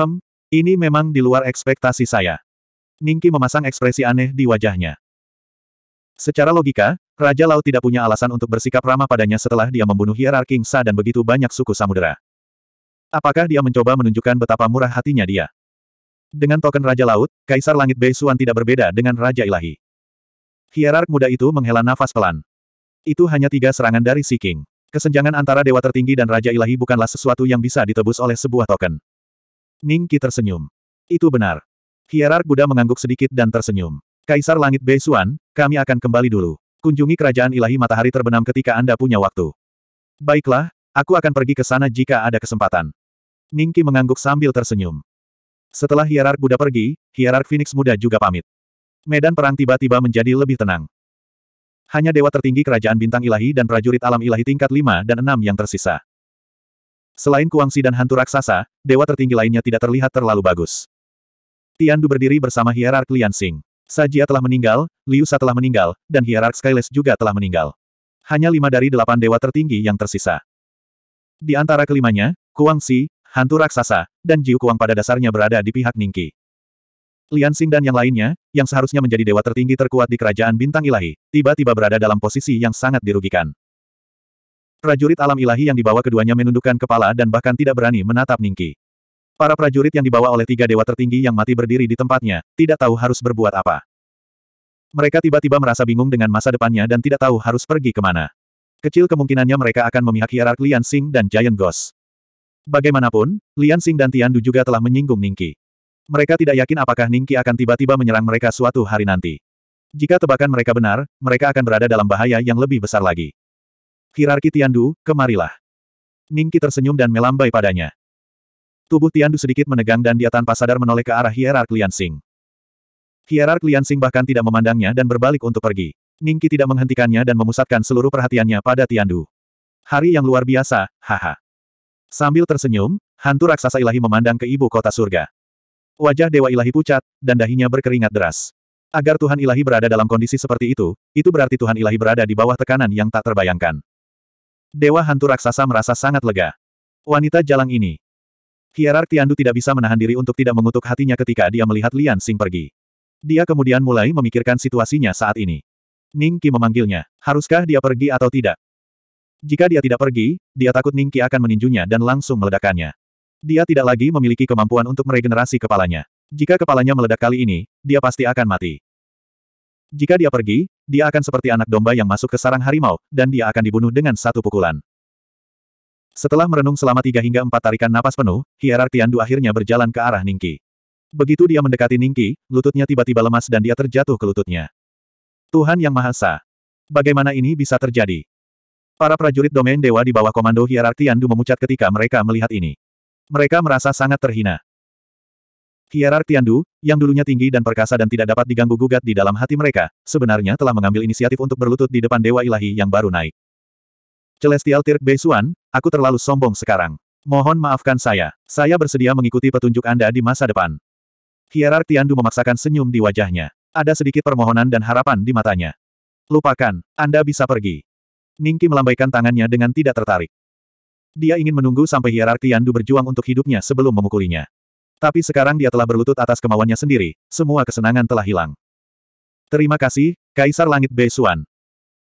Hem, ini memang di luar ekspektasi saya. Ningki memasang ekspresi aneh di wajahnya. Secara logika, Raja Laut tidak punya alasan untuk bersikap ramah padanya setelah dia membunuh Hierar Sa dan begitu banyak suku samudera. Apakah dia mencoba menunjukkan betapa murah hatinya dia? Dengan token Raja Laut, Kaisar Langit Beisuan tidak berbeda dengan Raja Ilahi. Hierark muda itu menghela nafas pelan. Itu hanya tiga serangan dari Si King. Kesenjangan antara Dewa Tertinggi dan Raja Ilahi bukanlah sesuatu yang bisa ditebus oleh sebuah token. Ning Qi tersenyum. Itu benar. Hierark Buddha mengangguk sedikit dan tersenyum. Kaisar Langit Beisuan, kami akan kembali dulu. Kunjungi kerajaan ilahi matahari terbenam ketika Anda punya waktu. Baiklah, aku akan pergi ke sana jika ada kesempatan. Ning Qi mengangguk sambil tersenyum. Setelah Hierark Buddha pergi, Hierark Phoenix Muda juga pamit. Medan perang tiba-tiba menjadi lebih tenang. Hanya dewa tertinggi kerajaan bintang ilahi dan prajurit alam ilahi tingkat 5 dan 6 yang tersisa. Selain Kuangsi dan hantu raksasa, dewa tertinggi lainnya tidak terlihat terlalu bagus. Tian Du berdiri bersama hierark Lian Xing. Sajia telah meninggal, Liu Sa telah meninggal, dan hierark Skyles juga telah meninggal. Hanya lima dari delapan dewa tertinggi yang tersisa. Di antara kelimanya, Kuangsi, hantu raksasa, dan Jiu Kuang pada dasarnya berada di pihak Ningki. Lian Xing dan yang lainnya, yang seharusnya menjadi dewa tertinggi terkuat di kerajaan bintang ilahi, tiba-tiba berada dalam posisi yang sangat dirugikan. Prajurit alam ilahi yang dibawa keduanya menundukkan kepala dan bahkan tidak berani menatap Ningki. Para prajurit yang dibawa oleh tiga dewa tertinggi yang mati berdiri di tempatnya, tidak tahu harus berbuat apa. Mereka tiba-tiba merasa bingung dengan masa depannya dan tidak tahu harus pergi kemana. Kecil kemungkinannya mereka akan memihak hierark Lian Xing dan Giant Ghost. Bagaimanapun, Lian Xing dan Tian Du juga telah menyinggung Ningki. Mereka tidak yakin apakah Ningki akan tiba-tiba menyerang mereka suatu hari nanti. Jika tebakan mereka benar, mereka akan berada dalam bahaya yang lebih besar lagi. Hirarki Tiandu, kemarilah. Ningki tersenyum dan melambai padanya. Tubuh Tiandu sedikit menegang dan dia tanpa sadar menoleh ke arah hierark Liansing. Hierark Liansing bahkan tidak memandangnya dan berbalik untuk pergi. Ningki tidak menghentikannya dan memusatkan seluruh perhatiannya pada Tiandu. Hari yang luar biasa, haha. Sambil tersenyum, hantu raksasa ilahi memandang ke ibu kota surga. Wajah Dewa Ilahi pucat, dan dahinya berkeringat deras. Agar Tuhan Ilahi berada dalam kondisi seperti itu, itu berarti Tuhan Ilahi berada di bawah tekanan yang tak terbayangkan. Dewa hantu raksasa merasa sangat lega. Wanita jalang ini. Hierark Tiandu tidak bisa menahan diri untuk tidak mengutuk hatinya ketika dia melihat Lian Sing pergi. Dia kemudian mulai memikirkan situasinya saat ini. Ning Qi memanggilnya. Haruskah dia pergi atau tidak? Jika dia tidak pergi, dia takut Ning Qi akan meninjunya dan langsung meledakannya. Dia tidak lagi memiliki kemampuan untuk meregenerasi kepalanya. Jika kepalanya meledak kali ini, dia pasti akan mati. Jika dia pergi, dia akan seperti anak domba yang masuk ke sarang harimau, dan dia akan dibunuh dengan satu pukulan. Setelah merenung selama tiga hingga empat tarikan napas penuh, hierarki Andu akhirnya berjalan ke arah Ningki. Begitu dia mendekati Ningki, lututnya tiba-tiba lemas dan dia terjatuh ke lututnya. Tuhan Yang Maha Esa. Bagaimana ini bisa terjadi? Para prajurit domain dewa di bawah komando hierarki Andu memucat ketika mereka melihat ini. Mereka merasa sangat terhina. Hierar Tiandu, yang dulunya tinggi dan perkasa dan tidak dapat diganggu-gugat di dalam hati mereka, sebenarnya telah mengambil inisiatif untuk berlutut di depan Dewa Ilahi yang baru naik. Celestial Tirk Beisuan, aku terlalu sombong sekarang. Mohon maafkan saya. Saya bersedia mengikuti petunjuk Anda di masa depan. Hierar Tiandu memaksakan senyum di wajahnya. Ada sedikit permohonan dan harapan di matanya. Lupakan, Anda bisa pergi. Ningki melambaikan tangannya dengan tidak tertarik. Dia ingin menunggu sampai Hierar Tiandu berjuang untuk hidupnya sebelum memukulinya. Tapi sekarang dia telah berlutut atas kemauannya sendiri, semua kesenangan telah hilang. Terima kasih, Kaisar Langit Beisuan.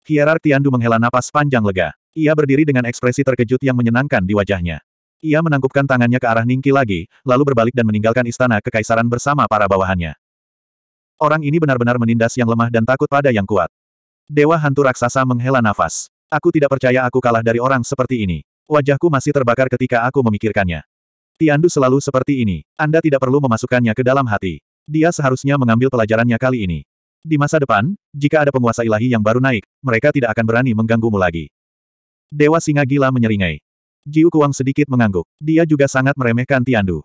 Hierark Tiandu menghela napas panjang lega. Ia berdiri dengan ekspresi terkejut yang menyenangkan di wajahnya. Ia menangkupkan tangannya ke arah Ningki lagi, lalu berbalik dan meninggalkan istana kekaisaran bersama para bawahannya. Orang ini benar-benar menindas yang lemah dan takut pada yang kuat. Dewa hantu raksasa menghela nafas. Aku tidak percaya aku kalah dari orang seperti ini. Wajahku masih terbakar ketika aku memikirkannya. Tiandu selalu seperti ini. Anda tidak perlu memasukkannya ke dalam hati. Dia seharusnya mengambil pelajarannya kali ini. Di masa depan, jika ada penguasa ilahi yang baru naik, mereka tidak akan berani mengganggumu lagi. Dewa singa gila menyeringai. Jiu Kuang sedikit mengangguk. Dia juga sangat meremehkan Tiandu.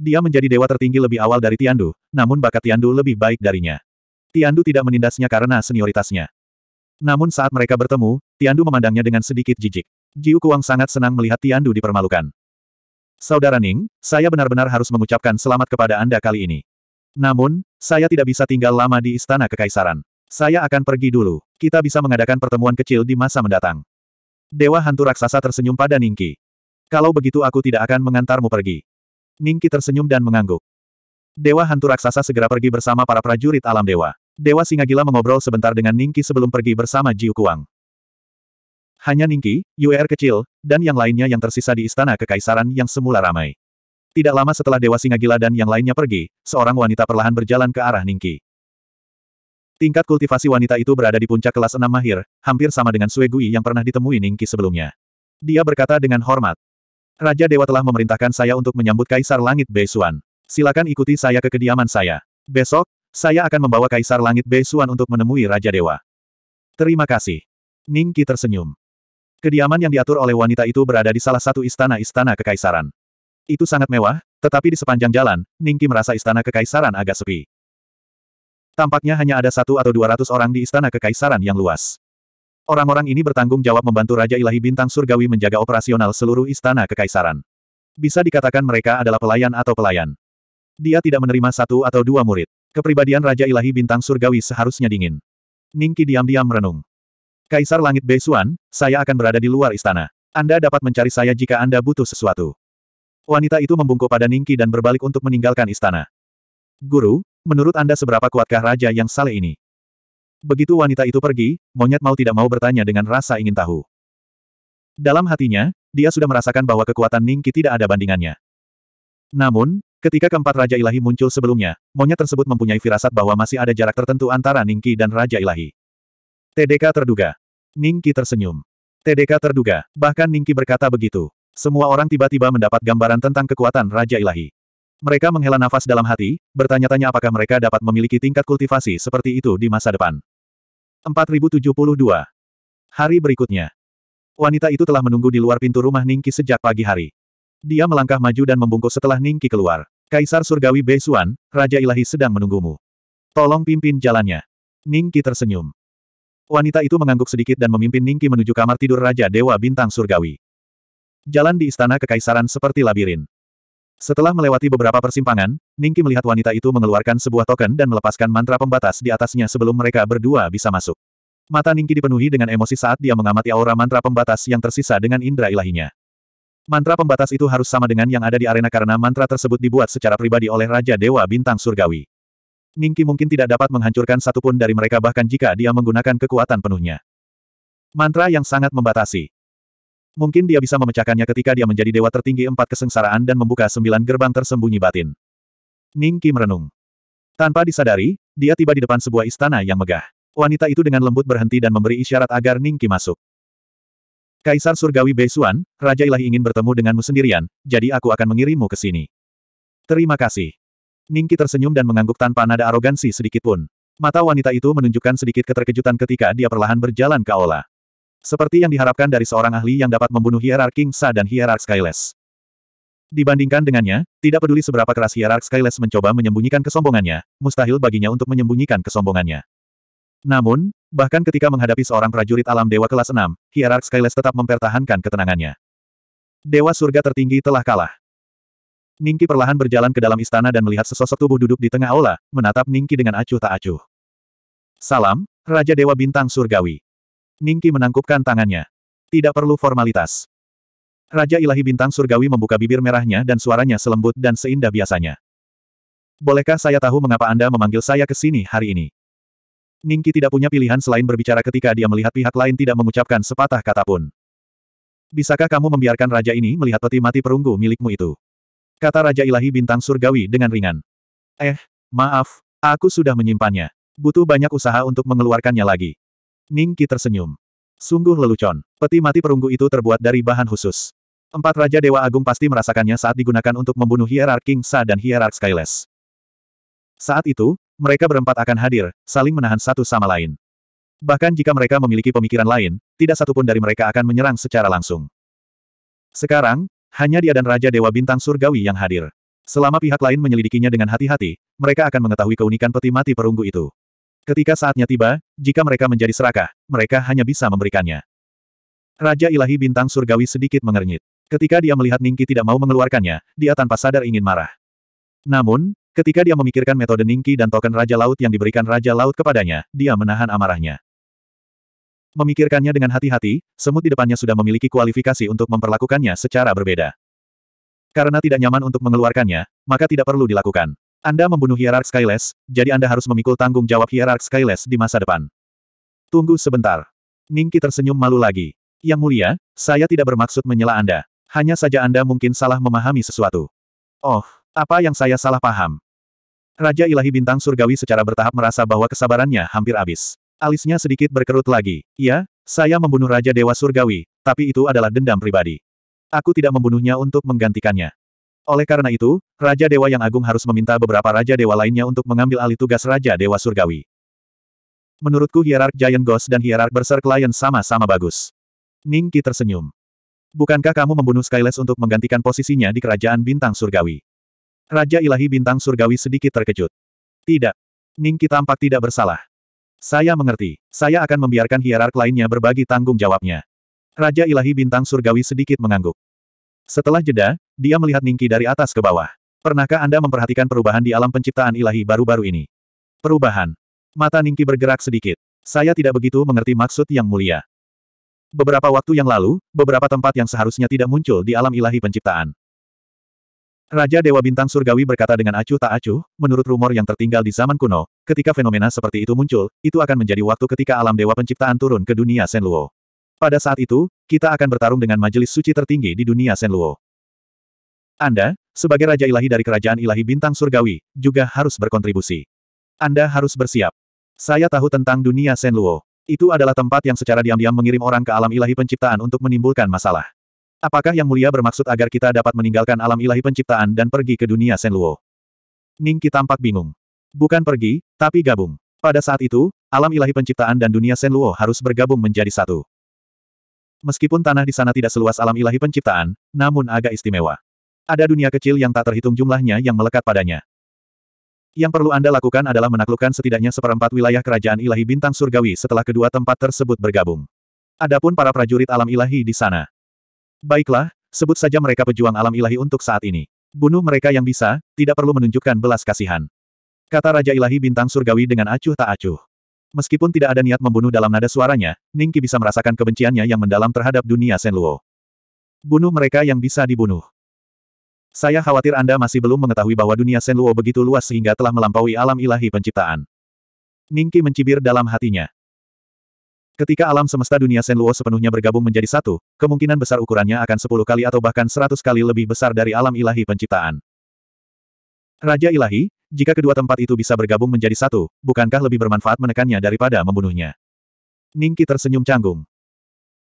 Dia menjadi dewa tertinggi lebih awal dari Tiandu, namun bakat Tiandu lebih baik darinya. Tiandu tidak menindasnya karena senioritasnya. Namun saat mereka bertemu, Tiandu memandangnya dengan sedikit jijik. Jiu Kuang sangat senang melihat Tiandu dipermalukan. Saudara Ning, saya benar-benar harus mengucapkan selamat kepada Anda kali ini. Namun, saya tidak bisa tinggal lama di Istana Kekaisaran. Saya akan pergi dulu. Kita bisa mengadakan pertemuan kecil di masa mendatang. Dewa hantu raksasa tersenyum pada Ningki. Kalau begitu aku tidak akan mengantarmu pergi. Ningki tersenyum dan mengangguk. Dewa hantu raksasa segera pergi bersama para prajurit alam dewa. Dewa singa gila mengobrol sebentar dengan Ningki sebelum pergi bersama Jiu Kuang. Hanya Ningki, UR er kecil, dan yang lainnya yang tersisa di istana kekaisaran yang semula ramai. Tidak lama setelah Dewa Singa Gila dan yang lainnya pergi, seorang wanita perlahan berjalan ke arah Ningki. Tingkat kultivasi wanita itu berada di puncak kelas 6 mahir, hampir sama dengan Sue Gui yang pernah ditemui Ningki sebelumnya. Dia berkata dengan hormat. Raja Dewa telah memerintahkan saya untuk menyambut Kaisar Langit Beisuan. Silakan ikuti saya ke kediaman saya. Besok, saya akan membawa Kaisar Langit Beisuan untuk menemui Raja Dewa. Terima kasih. Ningki tersenyum. Kediaman yang diatur oleh wanita itu berada di salah satu istana-istana kekaisaran. Itu sangat mewah, tetapi di sepanjang jalan, Ningki merasa istana kekaisaran agak sepi. Tampaknya hanya ada satu atau dua ratus orang di istana kekaisaran yang luas. Orang-orang ini bertanggung jawab membantu Raja Ilahi Bintang Surgawi menjaga operasional seluruh istana kekaisaran. Bisa dikatakan mereka adalah pelayan atau pelayan. Dia tidak menerima satu atau dua murid. Kepribadian Raja Ilahi Bintang Surgawi seharusnya dingin. Ningki diam-diam merenung. Kaisar Langit Beisuan, saya akan berada di luar istana. Anda dapat mencari saya jika Anda butuh sesuatu. Wanita itu membungkuk pada Ningki dan berbalik untuk meninggalkan istana. Guru, menurut Anda seberapa kuatkah raja yang Sale ini? Begitu wanita itu pergi, monyet mau tidak mau bertanya dengan rasa ingin tahu. Dalam hatinya, dia sudah merasakan bahwa kekuatan Ningki tidak ada bandingannya. Namun, ketika keempat Raja Ilahi muncul sebelumnya, monyet tersebut mempunyai firasat bahwa masih ada jarak tertentu antara Ningki dan Raja Ilahi. TDK terduga. Ningki tersenyum. TDK terduga, bahkan Ningki berkata begitu. Semua orang tiba-tiba mendapat gambaran tentang kekuatan Raja Ilahi. Mereka menghela nafas dalam hati, bertanya-tanya apakah mereka dapat memiliki tingkat kultivasi seperti itu di masa depan. 4072. Hari berikutnya. Wanita itu telah menunggu di luar pintu rumah Ningki sejak pagi hari. Dia melangkah maju dan membungkuk setelah Ningki keluar. Kaisar Surgawi Beisuan, Raja Ilahi sedang menunggumu. Tolong pimpin jalannya. Ningki tersenyum. Wanita itu mengangguk sedikit dan memimpin Ningki menuju kamar tidur Raja Dewa Bintang Surgawi. Jalan di istana kekaisaran seperti labirin. Setelah melewati beberapa persimpangan, Ningki melihat wanita itu mengeluarkan sebuah token dan melepaskan mantra pembatas di atasnya sebelum mereka berdua bisa masuk. Mata Ningki dipenuhi dengan emosi saat dia mengamati aura mantra pembatas yang tersisa dengan indera ilahinya. Mantra pembatas itu harus sama dengan yang ada di arena karena mantra tersebut dibuat secara pribadi oleh Raja Dewa Bintang Surgawi. Ningki mungkin tidak dapat menghancurkan satupun dari mereka bahkan jika dia menggunakan kekuatan penuhnya. Mantra yang sangat membatasi. Mungkin dia bisa memecahkannya ketika dia menjadi dewa tertinggi empat kesengsaraan dan membuka sembilan gerbang tersembunyi batin. Ningki merenung. Tanpa disadari, dia tiba di depan sebuah istana yang megah. Wanita itu dengan lembut berhenti dan memberi isyarat agar Ningki masuk. Kaisar Surgawi Beisuan, Raja Ilahi ingin bertemu denganmu sendirian, jadi aku akan mengirimmu ke sini. Terima kasih. Ningki tersenyum dan mengangguk tanpa nada arogansi sedikitpun. Mata wanita itu menunjukkan sedikit keterkejutan ketika dia perlahan berjalan ke aula. Seperti yang diharapkan dari seorang ahli yang dapat membunuh Hierarch King Sa dan Hierarch Skyless. Dibandingkan dengannya, tidak peduli seberapa keras Hierarch Skyless mencoba menyembunyikan kesombongannya, mustahil baginya untuk menyembunyikan kesombongannya. Namun, bahkan ketika menghadapi seorang prajurit alam dewa kelas 6, Hierarch Skyless tetap mempertahankan ketenangannya. Dewa surga tertinggi telah kalah. Ningki perlahan berjalan ke dalam istana dan melihat sesosok tubuh duduk di tengah aula, menatap Ningki dengan acuh tak acuh. Salam, Raja Dewa Bintang Surgawi. Ningki menangkupkan tangannya. Tidak perlu formalitas. Raja Ilahi Bintang Surgawi membuka bibir merahnya dan suaranya selembut dan seindah biasanya. Bolehkah saya tahu mengapa Anda memanggil saya ke sini hari ini? Ningki tidak punya pilihan selain berbicara ketika dia melihat pihak lain tidak mengucapkan sepatah kata pun. Bisakah kamu membiarkan raja ini melihat peti mati perunggu milikmu itu? Kata Raja Ilahi Bintang Surgawi dengan ringan. Eh, maaf, aku sudah menyimpannya. Butuh banyak usaha untuk mengeluarkannya lagi. Ningki tersenyum. Sungguh lelucon. Peti mati perunggu itu terbuat dari bahan khusus. Empat Raja Dewa Agung pasti merasakannya saat digunakan untuk membunuh Hierarch King Sa dan Hierarch skyless. Saat itu, mereka berempat akan hadir, saling menahan satu sama lain. Bahkan jika mereka memiliki pemikiran lain, tidak satupun dari mereka akan menyerang secara langsung. Sekarang, hanya dia dan Raja Dewa Bintang Surgawi yang hadir. Selama pihak lain menyelidikinya dengan hati-hati, mereka akan mengetahui keunikan peti mati perunggu itu. Ketika saatnya tiba, jika mereka menjadi serakah, mereka hanya bisa memberikannya. Raja Ilahi Bintang Surgawi sedikit mengernyit. Ketika dia melihat Ningki tidak mau mengeluarkannya, dia tanpa sadar ingin marah. Namun, ketika dia memikirkan metode Ningki dan token Raja Laut yang diberikan Raja Laut kepadanya, dia menahan amarahnya. Memikirkannya dengan hati-hati, semut di depannya sudah memiliki kualifikasi untuk memperlakukannya secara berbeda. Karena tidak nyaman untuk mengeluarkannya, maka tidak perlu dilakukan. Anda membunuh Hierarch Skyless, jadi Anda harus memikul tanggung jawab Hierarch Skyless di masa depan. Tunggu sebentar. Ningki tersenyum malu lagi. Yang mulia, saya tidak bermaksud menyela Anda. Hanya saja Anda mungkin salah memahami sesuatu. Oh, apa yang saya salah paham? Raja Ilahi Bintang Surgawi secara bertahap merasa bahwa kesabarannya hampir habis. Alisnya sedikit berkerut lagi. Ya, saya membunuh Raja Dewa Surgawi, tapi itu adalah dendam pribadi. Aku tidak membunuhnya untuk menggantikannya. Oleh karena itu, Raja Dewa yang Agung harus meminta beberapa Raja Dewa lainnya untuk mengambil alih tugas Raja Dewa Surgawi. Menurutku hierark Giant Ghost dan hierark Berserk Lion sama-sama bagus. Ning tersenyum. Bukankah kamu membunuh Skyless untuk menggantikan posisinya di Kerajaan Bintang Surgawi? Raja Ilahi Bintang Surgawi sedikit terkejut. Tidak. Ning tampak tidak bersalah. Saya mengerti. Saya akan membiarkan hierark lainnya berbagi tanggung jawabnya. Raja Ilahi Bintang Surgawi sedikit mengangguk. Setelah jeda, dia melihat Ningki dari atas ke bawah. Pernahkah Anda memperhatikan perubahan di alam penciptaan ilahi baru-baru ini? Perubahan. Mata Ningki bergerak sedikit. Saya tidak begitu mengerti maksud yang mulia. Beberapa waktu yang lalu, beberapa tempat yang seharusnya tidak muncul di alam ilahi penciptaan. Raja Dewa Bintang Surgawi berkata dengan acuh tak acuh, menurut rumor yang tertinggal di zaman kuno, ketika fenomena seperti itu muncul, itu akan menjadi waktu ketika alam Dewa Penciptaan turun ke dunia Senluo. Pada saat itu, kita akan bertarung dengan majelis suci tertinggi di dunia Senluo. Anda, sebagai Raja Ilahi dari Kerajaan Ilahi Bintang Surgawi, juga harus berkontribusi. Anda harus bersiap. Saya tahu tentang dunia Senluo. Itu adalah tempat yang secara diam-diam mengirim orang ke alam ilahi penciptaan untuk menimbulkan masalah. Apakah Yang Mulia bermaksud agar kita dapat meninggalkan alam ilahi penciptaan dan pergi ke dunia Senluo? Ningki tampak bingung. Bukan pergi, tapi gabung. Pada saat itu, alam ilahi penciptaan dan dunia Senluo harus bergabung menjadi satu. Meskipun tanah di sana tidak seluas alam ilahi penciptaan, namun agak istimewa. Ada dunia kecil yang tak terhitung jumlahnya yang melekat padanya. Yang perlu Anda lakukan adalah menaklukkan setidaknya seperempat wilayah kerajaan ilahi bintang surgawi setelah kedua tempat tersebut bergabung. Adapun para prajurit alam ilahi di sana, Baiklah, sebut saja mereka pejuang alam ilahi untuk saat ini. Bunuh mereka yang bisa, tidak perlu menunjukkan belas kasihan. Kata Raja Ilahi Bintang Surgawi dengan acuh tak acuh. Meskipun tidak ada niat membunuh dalam nada suaranya, Ningki bisa merasakan kebenciannya yang mendalam terhadap dunia Senluo. Bunuh mereka yang bisa dibunuh. Saya khawatir Anda masih belum mengetahui bahwa dunia Senluo begitu luas sehingga telah melampaui alam ilahi penciptaan. Ningki mencibir dalam hatinya. Ketika alam semesta dunia Senluo sepenuhnya bergabung menjadi satu, kemungkinan besar ukurannya akan sepuluh kali atau bahkan seratus kali lebih besar dari alam ilahi penciptaan. Raja ilahi, jika kedua tempat itu bisa bergabung menjadi satu, bukankah lebih bermanfaat menekannya daripada membunuhnya? Ningki tersenyum canggung.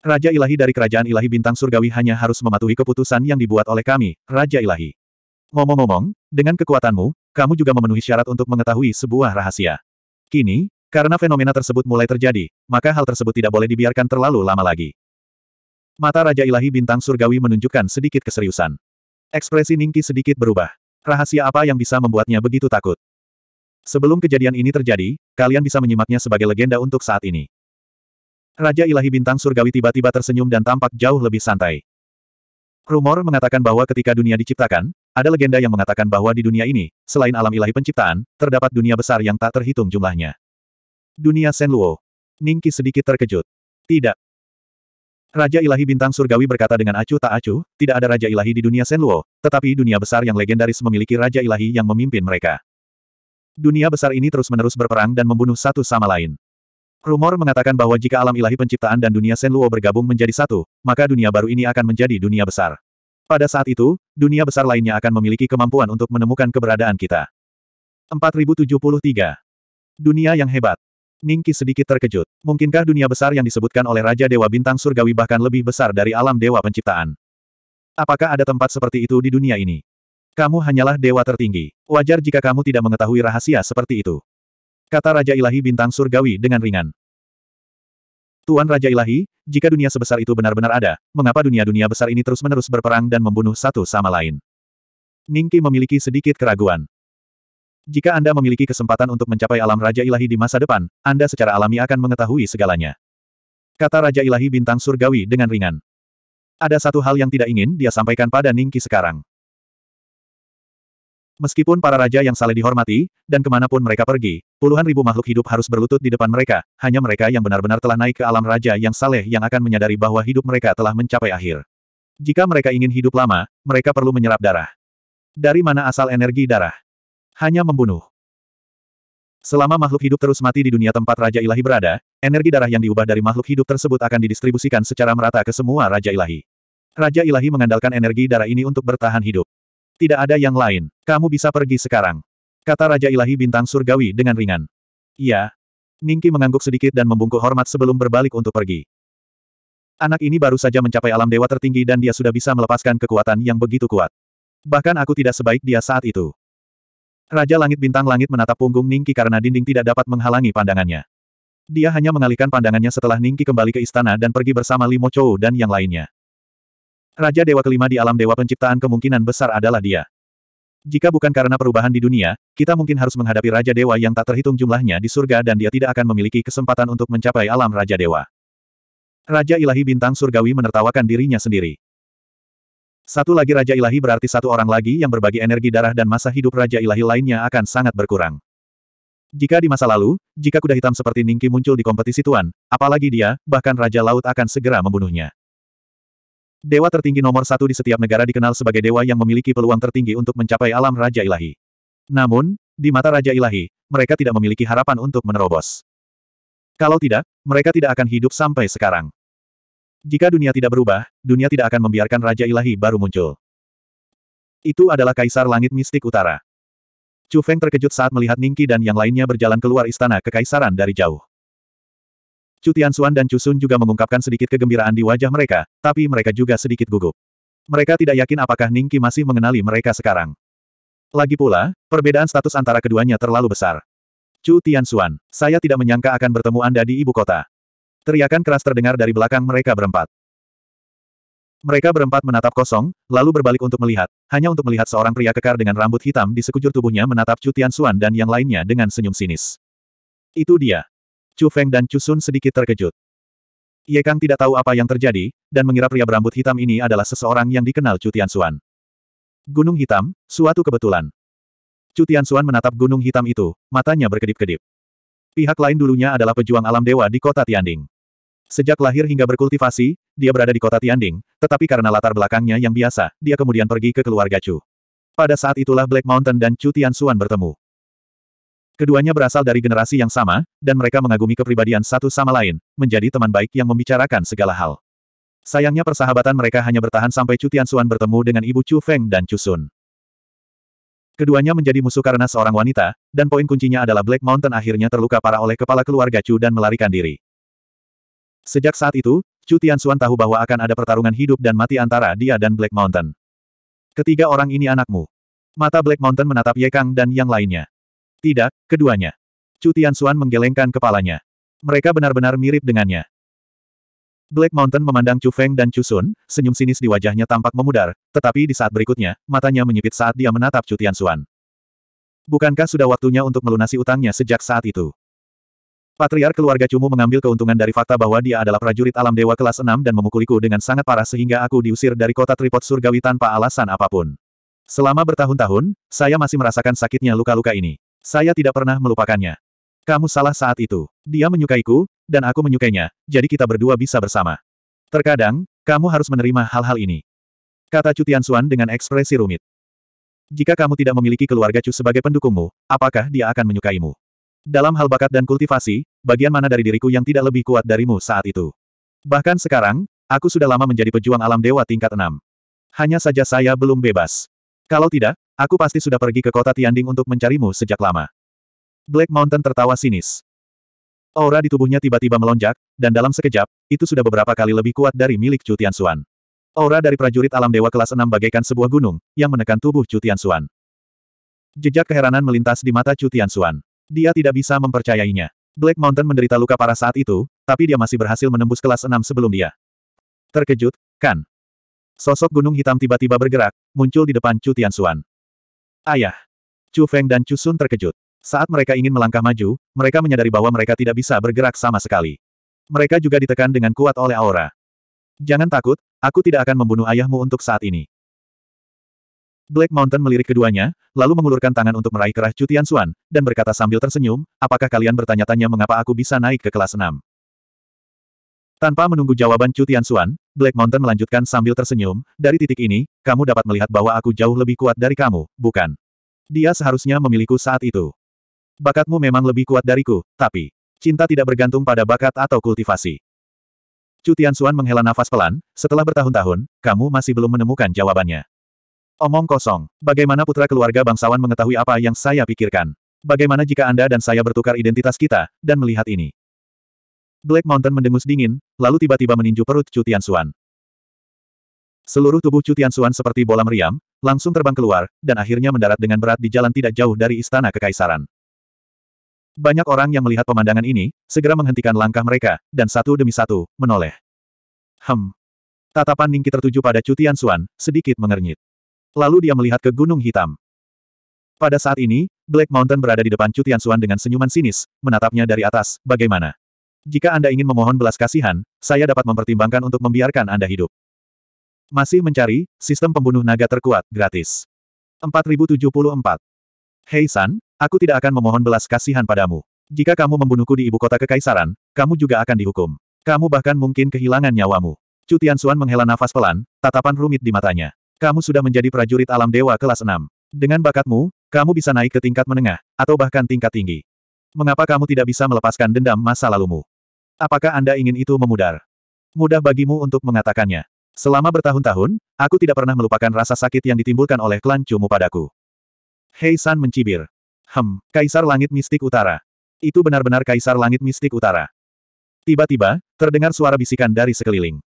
Raja ilahi dari kerajaan ilahi bintang surgawi hanya harus mematuhi keputusan yang dibuat oleh kami, Raja ilahi. Ngomong-ngomong, dengan kekuatanmu, kamu juga memenuhi syarat untuk mengetahui sebuah rahasia. Kini, karena fenomena tersebut mulai terjadi, maka hal tersebut tidak boleh dibiarkan terlalu lama lagi. Mata Raja Ilahi Bintang Surgawi menunjukkan sedikit keseriusan. Ekspresi Ningki sedikit berubah. Rahasia apa yang bisa membuatnya begitu takut? Sebelum kejadian ini terjadi, kalian bisa menyimaknya sebagai legenda untuk saat ini. Raja Ilahi Bintang Surgawi tiba-tiba tersenyum dan tampak jauh lebih santai. Rumor mengatakan bahwa ketika dunia diciptakan, ada legenda yang mengatakan bahwa di dunia ini, selain alam ilahi penciptaan, terdapat dunia besar yang tak terhitung jumlahnya. Dunia Senluo. Ningki sedikit terkejut. Tidak. Raja ilahi bintang surgawi berkata dengan acuh tak acuh, tidak ada raja ilahi di dunia Senluo, tetapi dunia besar yang legendaris memiliki raja ilahi yang memimpin mereka. Dunia besar ini terus-menerus berperang dan membunuh satu sama lain. Rumor mengatakan bahwa jika alam ilahi penciptaan dan dunia Senluo bergabung menjadi satu, maka dunia baru ini akan menjadi dunia besar. Pada saat itu, dunia besar lainnya akan memiliki kemampuan untuk menemukan keberadaan kita. 4073. Dunia yang hebat. Ningki sedikit terkejut. Mungkinkah dunia besar yang disebutkan oleh Raja Dewa Bintang Surgawi bahkan lebih besar dari alam Dewa Penciptaan? Apakah ada tempat seperti itu di dunia ini? Kamu hanyalah dewa tertinggi. Wajar jika kamu tidak mengetahui rahasia seperti itu. Kata Raja Ilahi Bintang Surgawi dengan ringan. Tuan Raja Ilahi, jika dunia sebesar itu benar-benar ada, mengapa dunia-dunia besar ini terus-menerus berperang dan membunuh satu sama lain? Ningki memiliki sedikit keraguan. Jika Anda memiliki kesempatan untuk mencapai alam Raja Ilahi di masa depan, Anda secara alami akan mengetahui segalanya. Kata Raja Ilahi Bintang Surgawi dengan ringan. Ada satu hal yang tidak ingin dia sampaikan pada Ningki sekarang. Meskipun para raja yang saleh dihormati, dan kemanapun mereka pergi, puluhan ribu makhluk hidup harus berlutut di depan mereka, hanya mereka yang benar-benar telah naik ke alam raja yang saleh yang akan menyadari bahwa hidup mereka telah mencapai akhir. Jika mereka ingin hidup lama, mereka perlu menyerap darah. Dari mana asal energi darah? Hanya membunuh. Selama makhluk hidup terus mati di dunia tempat Raja Ilahi berada, energi darah yang diubah dari makhluk hidup tersebut akan didistribusikan secara merata ke semua Raja Ilahi. Raja Ilahi mengandalkan energi darah ini untuk bertahan hidup. Tidak ada yang lain, kamu bisa pergi sekarang. Kata Raja Ilahi Bintang Surgawi dengan ringan. Iya. Ningki mengangguk sedikit dan membungkuk hormat sebelum berbalik untuk pergi. Anak ini baru saja mencapai alam dewa tertinggi dan dia sudah bisa melepaskan kekuatan yang begitu kuat. Bahkan aku tidak sebaik dia saat itu. Raja Langit Bintang Langit menatap punggung Ningki karena dinding tidak dapat menghalangi pandangannya. Dia hanya mengalihkan pandangannya setelah Ningki kembali ke istana dan pergi bersama Limo Chou dan yang lainnya. Raja Dewa kelima di alam Dewa Penciptaan kemungkinan besar adalah dia. Jika bukan karena perubahan di dunia, kita mungkin harus menghadapi Raja Dewa yang tak terhitung jumlahnya di surga dan dia tidak akan memiliki kesempatan untuk mencapai alam Raja Dewa. Raja Ilahi Bintang Surgawi menertawakan dirinya sendiri. Satu lagi Raja Ilahi berarti satu orang lagi yang berbagi energi darah dan masa hidup Raja Ilahi lainnya akan sangat berkurang. Jika di masa lalu, jika kuda hitam seperti Ningki muncul di kompetisi tuan, apalagi dia, bahkan Raja Laut akan segera membunuhnya. Dewa tertinggi nomor satu di setiap negara dikenal sebagai dewa yang memiliki peluang tertinggi untuk mencapai alam Raja Ilahi. Namun, di mata Raja Ilahi, mereka tidak memiliki harapan untuk menerobos. Kalau tidak, mereka tidak akan hidup sampai sekarang. Jika dunia tidak berubah, dunia tidak akan membiarkan Raja Ilahi baru muncul. Itu adalah Kaisar Langit Mistik Utara. Chu Feng terkejut saat melihat Ningki dan yang lainnya berjalan keluar istana kekaisaran dari jauh. Chu Tianxuan dan Chu Sun juga mengungkapkan sedikit kegembiraan di wajah mereka, tapi mereka juga sedikit gugup. Mereka tidak yakin apakah Ningki masih mengenali mereka sekarang. Lagi pula, perbedaan status antara keduanya terlalu besar. Chu Tianxuan, saya tidak menyangka akan bertemu Anda di ibu kota. Teriakan keras terdengar dari belakang mereka berempat. Mereka berempat menatap kosong, lalu berbalik untuk melihat, hanya untuk melihat seorang pria kekar dengan rambut hitam di sekujur tubuhnya menatap Cutian Suan dan yang lainnya dengan senyum sinis. Itu dia. Chu Feng dan Chu Sun sedikit terkejut. Ye Kang tidak tahu apa yang terjadi, dan mengira pria berambut hitam ini adalah seseorang yang dikenal Cutian Suan. Gunung hitam, suatu kebetulan. Cutian Suan menatap gunung hitam itu, matanya berkedip-kedip. Pihak lain dulunya adalah pejuang alam dewa di kota Tianding. Sejak lahir hingga berkultivasi, dia berada di kota Tianding, tetapi karena latar belakangnya yang biasa, dia kemudian pergi ke keluarga Chu. Pada saat itulah Black Mountain dan Chu Tianxuan bertemu. Keduanya berasal dari generasi yang sama, dan mereka mengagumi kepribadian satu sama lain, menjadi teman baik yang membicarakan segala hal. Sayangnya persahabatan mereka hanya bertahan sampai Chu Tianxuan bertemu dengan ibu Chu Feng dan Chu Sun. Keduanya menjadi musuh karena seorang wanita, dan poin kuncinya adalah Black Mountain akhirnya terluka parah oleh kepala keluarga Chu dan melarikan diri. Sejak saat itu, Chu Tianxuan tahu bahwa akan ada pertarungan hidup dan mati antara dia dan Black Mountain. Ketiga orang ini anakmu. Mata Black Mountain menatap Ye Kang dan yang lainnya. Tidak, keduanya. Chu Tianxuan menggelengkan kepalanya. Mereka benar-benar mirip dengannya. Black Mountain memandang Chu Feng dan Chu Sun, senyum sinis di wajahnya tampak memudar, tetapi di saat berikutnya, matanya menyipit saat dia menatap Chu Tianxuan. Bukankah sudah waktunya untuk melunasi utangnya sejak saat itu? Patriar keluarga Cumu mengambil keuntungan dari fakta bahwa dia adalah prajurit alam dewa kelas 6 dan memukuliku dengan sangat parah sehingga aku diusir dari kota tripod surgawi tanpa alasan apapun. Selama bertahun-tahun, saya masih merasakan sakitnya luka-luka ini. Saya tidak pernah melupakannya. Kamu salah saat itu. Dia menyukaiku, dan aku menyukainya, jadi kita berdua bisa bersama. Terkadang, kamu harus menerima hal-hal ini. Kata Cutian Suan dengan ekspresi rumit. Jika kamu tidak memiliki keluarga Chu sebagai pendukungmu, apakah dia akan menyukaimu? Dalam hal bakat dan kultivasi, bagian mana dari diriku yang tidak lebih kuat darimu saat itu? Bahkan sekarang, aku sudah lama menjadi pejuang alam dewa tingkat enam. Hanya saja saya belum bebas. Kalau tidak, aku pasti sudah pergi ke kota Tianding untuk mencarimu sejak lama. Black Mountain tertawa sinis. Aura di tubuhnya tiba-tiba melonjak, dan dalam sekejap, itu sudah beberapa kali lebih kuat dari milik Chu Tianxuan. Aura dari prajurit alam dewa kelas 6 bagaikan sebuah gunung, yang menekan tubuh Chu Tianxuan. Jejak keheranan melintas di mata Chu Tianxuan. Dia tidak bisa mempercayainya. Black Mountain menderita luka parah saat itu, tapi dia masih berhasil menembus kelas 6 sebelum dia. Terkejut, kan? Sosok gunung hitam tiba-tiba bergerak, muncul di depan Chu Tianxuan. Ayah! Chu Feng dan Chu Sun terkejut. Saat mereka ingin melangkah maju, mereka menyadari bahwa mereka tidak bisa bergerak sama sekali. Mereka juga ditekan dengan kuat oleh aura. Jangan takut, aku tidak akan membunuh ayahmu untuk saat ini. Black Mountain melirik keduanya, lalu mengulurkan tangan untuk meraih kerah Cutian Suan, dan berkata sambil tersenyum, apakah kalian bertanya-tanya mengapa aku bisa naik ke kelas 6? Tanpa menunggu jawaban Cutian Suan, Black Mountain melanjutkan sambil tersenyum, dari titik ini, kamu dapat melihat bahwa aku jauh lebih kuat dari kamu, bukan? Dia seharusnya memilihku saat itu. Bakatmu memang lebih kuat dariku, tapi, cinta tidak bergantung pada bakat atau kultivasi. Cutian Suan menghela nafas pelan, setelah bertahun-tahun, kamu masih belum menemukan jawabannya. Omong kosong. Bagaimana putra keluarga bangsawan mengetahui apa yang saya pikirkan? Bagaimana jika Anda dan saya bertukar identitas kita, dan melihat ini? Black Mountain mendengus dingin, lalu tiba-tiba meninju perut Chu Tianxuan. Seluruh tubuh Chu Tianxuan seperti bola meriam, langsung terbang keluar, dan akhirnya mendarat dengan berat di jalan tidak jauh dari istana kekaisaran. Banyak orang yang melihat pemandangan ini, segera menghentikan langkah mereka, dan satu demi satu, menoleh. Hem. Tatapan Ningki tertuju pada Chu Tianxuan, sedikit mengernyit. Lalu dia melihat ke Gunung Hitam. Pada saat ini, Black Mountain berada di depan Cutian Suan dengan senyuman sinis, menatapnya dari atas, bagaimana? Jika Anda ingin memohon belas kasihan, saya dapat mempertimbangkan untuk membiarkan Anda hidup. Masih mencari, sistem pembunuh naga terkuat, gratis. 4074. Hei San, aku tidak akan memohon belas kasihan padamu. Jika kamu membunuhku di ibu kota kekaisaran, kamu juga akan dihukum. Kamu bahkan mungkin kehilangan nyawamu. Cutian Suan menghela nafas pelan, tatapan rumit di matanya. Kamu sudah menjadi prajurit alam dewa kelas 6. Dengan bakatmu, kamu bisa naik ke tingkat menengah, atau bahkan tingkat tinggi. Mengapa kamu tidak bisa melepaskan dendam masa lalumu? Apakah Anda ingin itu memudar? Mudah bagimu untuk mengatakannya. Selama bertahun-tahun, aku tidak pernah melupakan rasa sakit yang ditimbulkan oleh klan Cumu padaku. Hei San mencibir. Hem, Kaisar Langit Mistik Utara. Itu benar-benar Kaisar Langit Mistik Utara. Tiba-tiba, terdengar suara bisikan dari sekeliling.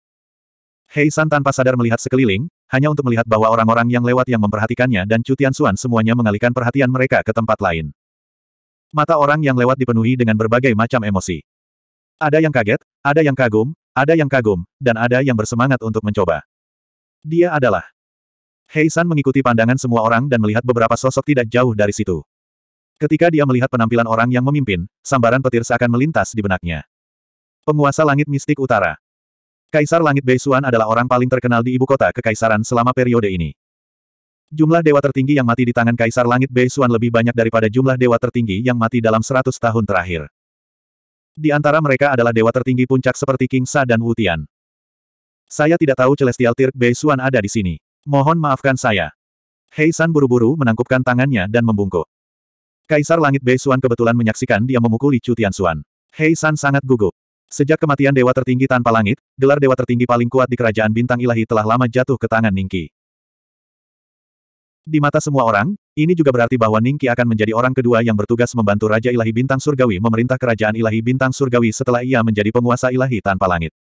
Hei San tanpa sadar melihat sekeliling, hanya untuk melihat bahwa orang-orang yang lewat yang memperhatikannya dan Cutian Suan semuanya mengalihkan perhatian mereka ke tempat lain. Mata orang yang lewat dipenuhi dengan berbagai macam emosi. Ada yang kaget, ada yang kagum, ada yang kagum, dan ada yang bersemangat untuk mencoba. Dia adalah. Hei San mengikuti pandangan semua orang dan melihat beberapa sosok tidak jauh dari situ. Ketika dia melihat penampilan orang yang memimpin, sambaran petir seakan melintas di benaknya. Penguasa Langit Mistik Utara. Kaisar Langit Beisuan adalah orang paling terkenal di ibu kota kekaisaran selama periode ini. Jumlah dewa tertinggi yang mati di tangan Kaisar Langit Beisuan lebih banyak daripada jumlah dewa tertinggi yang mati dalam 100 tahun terakhir. Di antara mereka adalah dewa tertinggi puncak seperti King Sa dan Wu Tian. Saya tidak tahu Celestial Tirk Beisuan ada di sini. Mohon maafkan saya. Hei San buru-buru menangkupkan tangannya dan membungkuk. Kaisar Langit Beisuan kebetulan menyaksikan dia memukuli Chu Suan. Hei San sangat gugup. Sejak kematian Dewa Tertinggi Tanpa Langit, gelar Dewa Tertinggi paling kuat di Kerajaan Bintang Ilahi telah lama jatuh ke tangan Ningki. Di mata semua orang, ini juga berarti bahwa Ningki akan menjadi orang kedua yang bertugas membantu Raja Ilahi Bintang Surgawi memerintah Kerajaan Ilahi Bintang Surgawi setelah ia menjadi penguasa ilahi tanpa langit.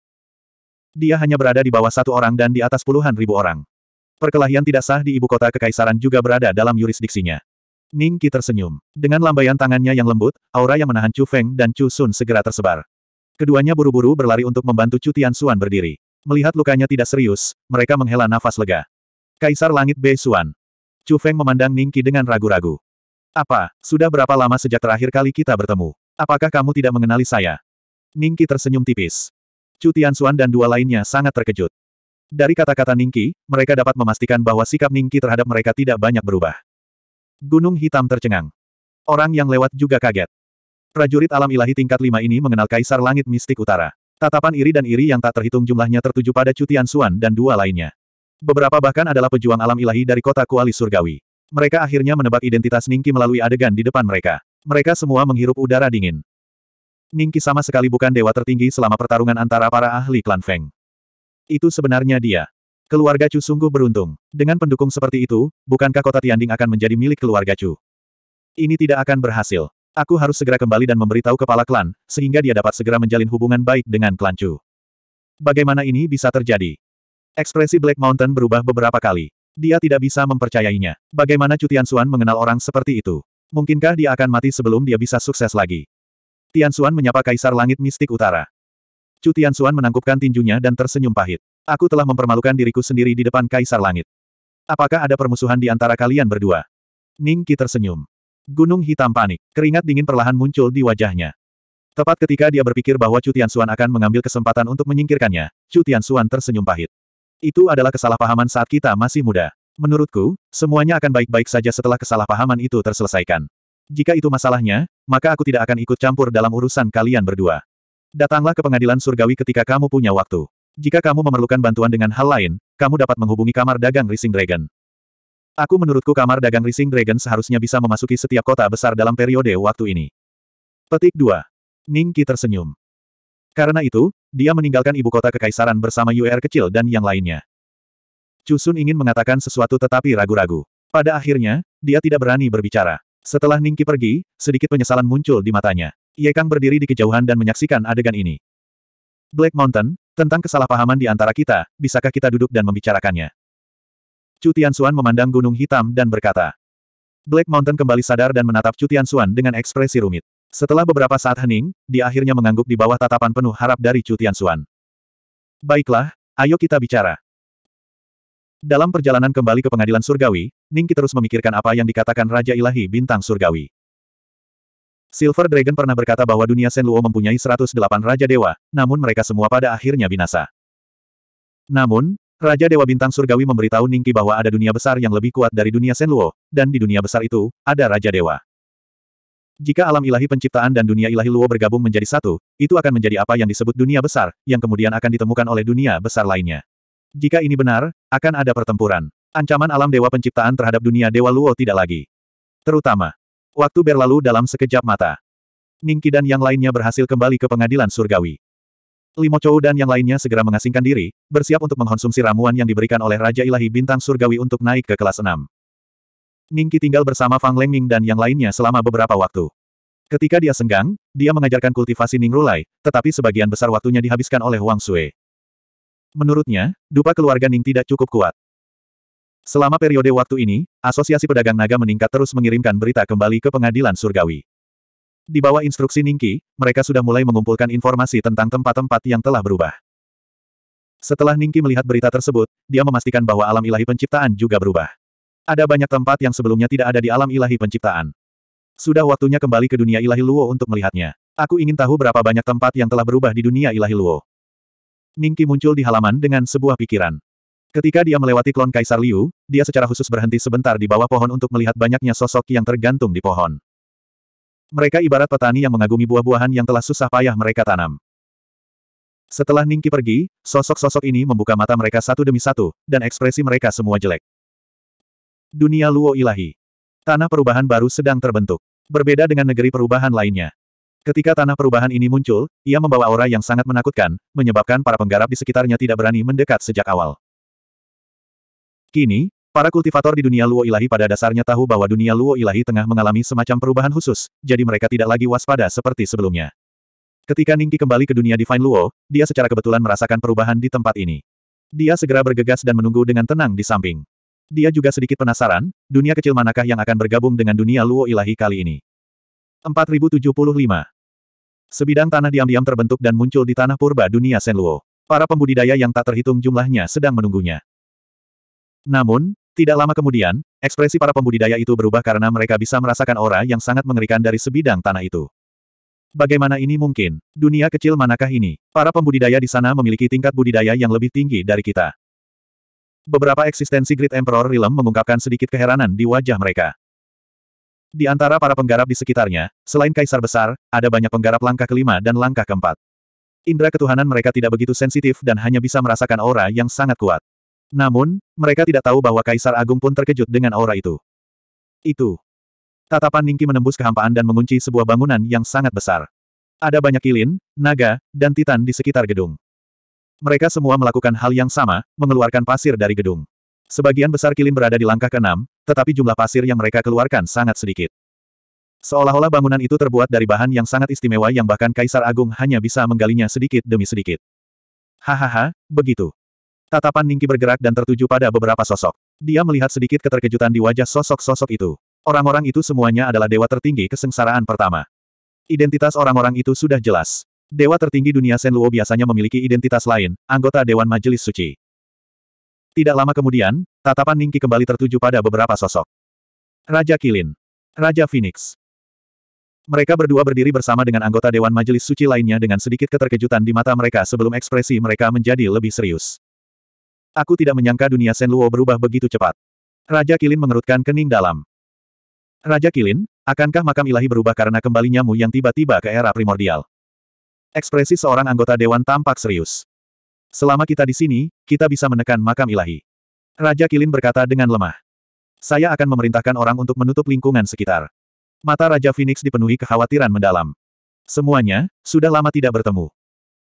Dia hanya berada di bawah satu orang dan di atas puluhan ribu orang. Perkelahian tidak sah di ibu kota kekaisaran juga berada dalam yurisdiksinya. Ningki tersenyum. Dengan lambaian tangannya yang lembut, aura yang menahan Chu Feng dan Chu Sun segera tersebar. Keduanya buru-buru berlari untuk membantu Cutian Suan berdiri. Melihat lukanya tidak serius, mereka menghela nafas lega. Kaisar Langit Bei Suan, Chu Feng memandang Ningki dengan ragu-ragu. Apa, sudah berapa lama sejak terakhir kali kita bertemu? Apakah kamu tidak mengenali saya? Ningki tersenyum tipis. Chu Suan dan dua lainnya sangat terkejut. Dari kata-kata Ningki, mereka dapat memastikan bahwa sikap Ningki terhadap mereka tidak banyak berubah. Gunung hitam tercengang. Orang yang lewat juga kaget. Prajurit alam ilahi tingkat lima ini mengenal Kaisar Langit Mistik Utara. Tatapan iri dan iri yang tak terhitung jumlahnya tertuju pada Cutian Suan dan dua lainnya. Beberapa bahkan adalah pejuang alam ilahi dari kota Kuali Surgawi. Mereka akhirnya menebak identitas Ningki melalui adegan di depan mereka. Mereka semua menghirup udara dingin. Ningki sama sekali bukan dewa tertinggi selama pertarungan antara para ahli klan Feng. Itu sebenarnya dia. Keluarga Chu sungguh beruntung. Dengan pendukung seperti itu, bukankah kota Tianding akan menjadi milik keluarga Chu? Ini tidak akan berhasil. Aku harus segera kembali dan memberitahu kepala klan, sehingga dia dapat segera menjalin hubungan baik dengan klan Chu. Bagaimana ini bisa terjadi? Ekspresi Black Mountain berubah beberapa kali. Dia tidak bisa mempercayainya. Bagaimana Chu Tianxuan mengenal orang seperti itu? Mungkinkah dia akan mati sebelum dia bisa sukses lagi? Tianxuan menyapa Kaisar Langit Mistik Utara. Chu Tianxuan menangkupkan tinjunya dan tersenyum pahit. Aku telah mempermalukan diriku sendiri di depan Kaisar Langit. Apakah ada permusuhan di antara kalian berdua? Ning tersenyum. Gunung hitam panik. Keringat dingin perlahan muncul di wajahnya. Tepat ketika dia berpikir bahwa Chu Tianxuan akan mengambil kesempatan untuk menyingkirkannya, Chu Tianxuan tersenyum pahit. Itu adalah kesalahpahaman saat kita masih muda. Menurutku, semuanya akan baik-baik saja setelah kesalahpahaman itu terselesaikan. Jika itu masalahnya, maka aku tidak akan ikut campur dalam urusan kalian berdua. Datanglah ke pengadilan surgawi ketika kamu punya waktu. Jika kamu memerlukan bantuan dengan hal lain, kamu dapat menghubungi kamar dagang Rising Dragon. Aku menurutku kamar dagang Rising Dragon seharusnya bisa memasuki setiap kota besar dalam periode waktu ini. Petik 2. Ning tersenyum. Karena itu, dia meninggalkan ibu kota kekaisaran bersama UR er kecil dan yang lainnya. Chusun ingin mengatakan sesuatu tetapi ragu-ragu. Pada akhirnya, dia tidak berani berbicara. Setelah Ningki pergi, sedikit penyesalan muncul di matanya. Ye Kang berdiri di kejauhan dan menyaksikan adegan ini. Black Mountain, tentang kesalahpahaman di antara kita, bisakah kita duduk dan membicarakannya? Chu Tianxuan memandang gunung hitam dan berkata. Black Mountain kembali sadar dan menatap Chu Tianxuan dengan ekspresi rumit. Setelah beberapa saat hening, dia akhirnya mengangguk di bawah tatapan penuh harap dari Chu Tianxuan. Baiklah, ayo kita bicara. Dalam perjalanan kembali ke pengadilan surgawi, Ningki terus memikirkan apa yang dikatakan Raja Ilahi Bintang Surgawi. Silver Dragon pernah berkata bahwa dunia Sen Luo mempunyai 108 Raja Dewa, namun mereka semua pada akhirnya binasa. Namun, Raja Dewa Bintang Surgawi memberitahu Ningki bahwa ada dunia besar yang lebih kuat dari dunia Senluo, dan di dunia besar itu, ada Raja Dewa. Jika alam ilahi penciptaan dan dunia ilahi Luo bergabung menjadi satu, itu akan menjadi apa yang disebut dunia besar, yang kemudian akan ditemukan oleh dunia besar lainnya. Jika ini benar, akan ada pertempuran. Ancaman alam dewa penciptaan terhadap dunia dewa Luo tidak lagi. Terutama, waktu berlalu dalam sekejap mata. Ningki dan yang lainnya berhasil kembali ke pengadilan surgawi. Limo Chou dan yang lainnya segera mengasingkan diri, bersiap untuk mengkonsumsi ramuan yang diberikan oleh Raja Ilahi Bintang Surgawi untuk naik ke kelas 6. Ningki tinggal bersama Fang Lengming dan yang lainnya selama beberapa waktu. Ketika dia senggang, dia mengajarkan kultivasi Ning Rulai, tetapi sebagian besar waktunya dihabiskan oleh Wang Sui. Menurutnya, dupa keluarga Ning tidak cukup kuat. Selama periode waktu ini, Asosiasi Pedagang Naga meningkat terus mengirimkan berita kembali ke pengadilan surgawi. Di bawah instruksi Ningki, mereka sudah mulai mengumpulkan informasi tentang tempat-tempat yang telah berubah. Setelah Ningki melihat berita tersebut, dia memastikan bahwa alam ilahi penciptaan juga berubah. Ada banyak tempat yang sebelumnya tidak ada di alam ilahi penciptaan. Sudah waktunya kembali ke dunia ilahi Luo untuk melihatnya. Aku ingin tahu berapa banyak tempat yang telah berubah di dunia ilahi Luo. Ningki muncul di halaman dengan sebuah pikiran. Ketika dia melewati klon Kaisar Liu, dia secara khusus berhenti sebentar di bawah pohon untuk melihat banyaknya sosok yang tergantung di pohon. Mereka ibarat petani yang mengagumi buah-buahan yang telah susah payah mereka tanam. Setelah Ningki pergi, sosok-sosok ini membuka mata mereka satu demi satu, dan ekspresi mereka semua jelek. Dunia Luo Ilahi. Tanah perubahan baru sedang terbentuk. Berbeda dengan negeri perubahan lainnya. Ketika tanah perubahan ini muncul, ia membawa aura yang sangat menakutkan, menyebabkan para penggarap di sekitarnya tidak berani mendekat sejak awal. Kini, Para kultivator di dunia Luo Ilahi pada dasarnya tahu bahwa dunia Luo Ilahi tengah mengalami semacam perubahan khusus, jadi mereka tidak lagi waspada seperti sebelumnya. Ketika Ningki kembali ke dunia Divine Luo, dia secara kebetulan merasakan perubahan di tempat ini. Dia segera bergegas dan menunggu dengan tenang di samping. Dia juga sedikit penasaran, dunia kecil manakah yang akan bergabung dengan dunia Luo Ilahi kali ini. 4075 Sebidang tanah diam-diam terbentuk dan muncul di tanah purba dunia Sen Luo. Para pembudidaya yang tak terhitung jumlahnya sedang menunggunya. Namun, tidak lama kemudian, ekspresi para pembudidaya itu berubah karena mereka bisa merasakan aura yang sangat mengerikan dari sebidang tanah itu. Bagaimana ini mungkin? Dunia kecil manakah ini? Para pembudidaya di sana memiliki tingkat budidaya yang lebih tinggi dari kita. Beberapa eksistensi Great Emperor Realm mengungkapkan sedikit keheranan di wajah mereka. Di antara para penggarap di sekitarnya, selain kaisar besar, ada banyak penggarap langkah kelima dan langkah keempat. Indra ketuhanan mereka tidak begitu sensitif dan hanya bisa merasakan aura yang sangat kuat. Namun, mereka tidak tahu bahwa Kaisar Agung pun terkejut dengan aura itu. Itu. Tatapan Ningki menembus kehampaan dan mengunci sebuah bangunan yang sangat besar. Ada banyak kilin, naga, dan titan di sekitar gedung. Mereka semua melakukan hal yang sama, mengeluarkan pasir dari gedung. Sebagian besar kilin berada di langkah ke-6, tetapi jumlah pasir yang mereka keluarkan sangat sedikit. Seolah-olah bangunan itu terbuat dari bahan yang sangat istimewa yang bahkan Kaisar Agung hanya bisa menggalinya sedikit demi sedikit. Hahaha, begitu. Tatapan Ningki bergerak dan tertuju pada beberapa sosok. Dia melihat sedikit keterkejutan di wajah sosok-sosok itu. Orang-orang itu semuanya adalah dewa tertinggi kesengsaraan pertama. Identitas orang-orang itu sudah jelas. Dewa tertinggi dunia Senluo biasanya memiliki identitas lain, anggota Dewan Majelis Suci. Tidak lama kemudian, tatapan Ningki kembali tertuju pada beberapa sosok. Raja Kilin. Raja Phoenix. Mereka berdua berdiri bersama dengan anggota Dewan Majelis Suci lainnya dengan sedikit keterkejutan di mata mereka sebelum ekspresi mereka menjadi lebih serius. Aku tidak menyangka dunia Senluo berubah begitu cepat. Raja Kilin mengerutkan kening dalam. Raja Kilin, akankah makam ilahi berubah karena kembalinya-Mu yang tiba-tiba ke era primordial? Ekspresi seorang anggota Dewan tampak serius. Selama kita di sini, kita bisa menekan makam ilahi. Raja Kilin berkata dengan lemah. Saya akan memerintahkan orang untuk menutup lingkungan sekitar. Mata Raja Phoenix dipenuhi kekhawatiran mendalam. Semuanya, sudah lama tidak bertemu.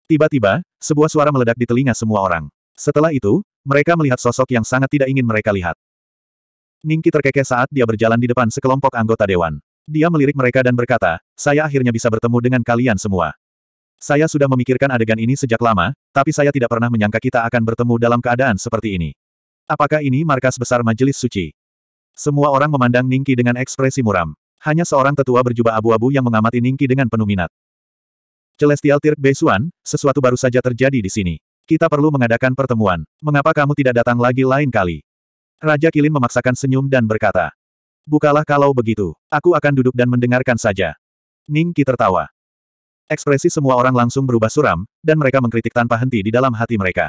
Tiba-tiba, sebuah suara meledak di telinga semua orang. Setelah itu, mereka melihat sosok yang sangat tidak ingin mereka lihat. Ningki terkekeh saat dia berjalan di depan sekelompok anggota dewan. Dia melirik mereka dan berkata, saya akhirnya bisa bertemu dengan kalian semua. Saya sudah memikirkan adegan ini sejak lama, tapi saya tidak pernah menyangka kita akan bertemu dalam keadaan seperti ini. Apakah ini markas besar majelis suci? Semua orang memandang Ningki dengan ekspresi muram. Hanya seorang tetua berjubah abu-abu yang mengamati Ningki dengan penuh minat. Celestial Tirk Beisuan, sesuatu baru saja terjadi di sini. Kita perlu mengadakan pertemuan. Mengapa kamu tidak datang lagi lain kali? Raja Kilin memaksakan senyum dan berkata. Bukalah kalau begitu. Aku akan duduk dan mendengarkan saja. Ning Qi tertawa. Ekspresi semua orang langsung berubah suram, dan mereka mengkritik tanpa henti di dalam hati mereka.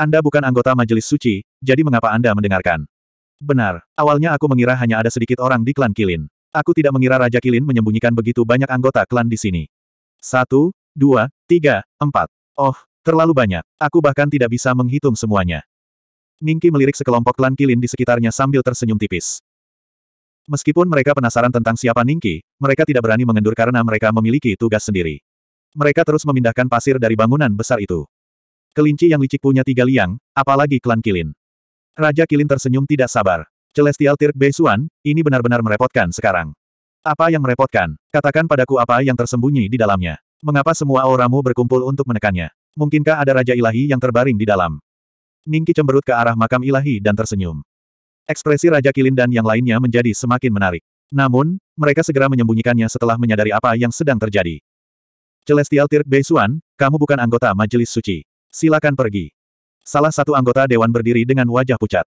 Anda bukan anggota majelis suci, jadi mengapa Anda mendengarkan? Benar, awalnya aku mengira hanya ada sedikit orang di klan Kilin. Aku tidak mengira Raja Kilin menyembunyikan begitu banyak anggota klan di sini. Satu, dua, tiga, empat. Oh, Terlalu banyak, aku bahkan tidak bisa menghitung semuanya. Ningki melirik sekelompok klan Kilin di sekitarnya sambil tersenyum tipis. Meskipun mereka penasaran tentang siapa Ningki, mereka tidak berani mengendur karena mereka memiliki tugas sendiri. Mereka terus memindahkan pasir dari bangunan besar itu. Kelinci yang licik punya tiga liang, apalagi klan Kilin. Raja Kilin tersenyum tidak sabar. Celestial Tirk Beisuan, ini benar-benar merepotkan sekarang. Apa yang merepotkan? Katakan padaku apa yang tersembunyi di dalamnya. Mengapa semua auramu berkumpul untuk menekannya? Mungkinkah ada Raja Ilahi yang terbaring di dalam? Ningki cemberut ke arah makam ilahi dan tersenyum. Ekspresi Raja Kilin dan yang lainnya menjadi semakin menarik. Namun, mereka segera menyembunyikannya setelah menyadari apa yang sedang terjadi. Celestial Tirk Beisuan, kamu bukan anggota Majelis Suci. Silakan pergi. Salah satu anggota dewan berdiri dengan wajah pucat.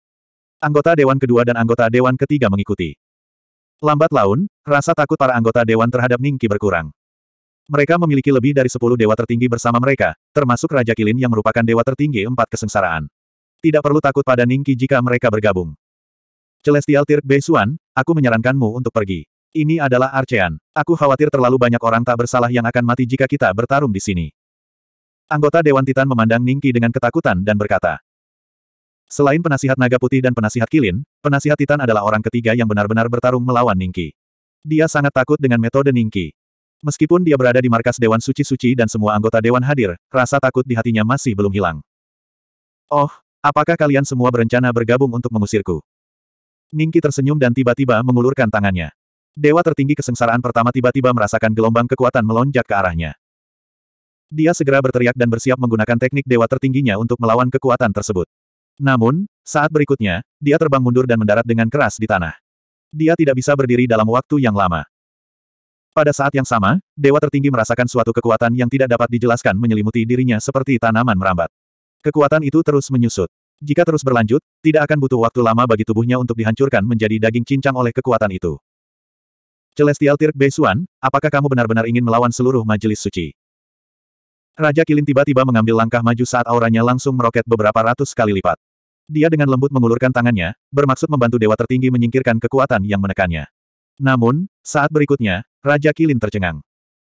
Anggota dewan kedua dan anggota dewan ketiga mengikuti. Lambat laun, rasa takut para anggota dewan terhadap Ningki berkurang. Mereka memiliki lebih dari sepuluh dewa tertinggi bersama mereka, termasuk Raja Kilin yang merupakan dewa tertinggi empat kesengsaraan. Tidak perlu takut pada Ningki jika mereka bergabung. Celestial Tirk Beisuan, aku menyarankanmu untuk pergi. Ini adalah Archean. Aku khawatir terlalu banyak orang tak bersalah yang akan mati jika kita bertarung di sini. Anggota Dewan Titan memandang Ningki dengan ketakutan dan berkata, Selain penasihat naga putih dan penasihat kilin, penasihat Titan adalah orang ketiga yang benar-benar bertarung melawan Ningki. Dia sangat takut dengan metode Ningki. Meskipun dia berada di markas Dewan Suci-Suci dan semua anggota Dewan hadir, rasa takut di hatinya masih belum hilang. Oh, apakah kalian semua berencana bergabung untuk mengusirku? Ningki tersenyum dan tiba-tiba mengulurkan tangannya. Dewa tertinggi kesengsaraan pertama tiba-tiba merasakan gelombang kekuatan melonjak ke arahnya. Dia segera berteriak dan bersiap menggunakan teknik dewa tertingginya untuk melawan kekuatan tersebut. Namun, saat berikutnya, dia terbang mundur dan mendarat dengan keras di tanah. Dia tidak bisa berdiri dalam waktu yang lama. Pada saat yang sama, dewa tertinggi merasakan suatu kekuatan yang tidak dapat dijelaskan menyelimuti dirinya seperti tanaman merambat. Kekuatan itu terus menyusut. Jika terus berlanjut, tidak akan butuh waktu lama bagi tubuhnya untuk dihancurkan menjadi daging cincang oleh kekuatan itu. Celestial Tirk Besuan, apakah kamu benar-benar ingin melawan seluruh majelis suci? Raja Kilin tiba-tiba mengambil langkah maju saat auranya langsung meroket beberapa ratus kali lipat. Dia dengan lembut mengulurkan tangannya, bermaksud membantu dewa tertinggi menyingkirkan kekuatan yang menekannya. Namun, saat berikutnya, Raja Kilin tercengang.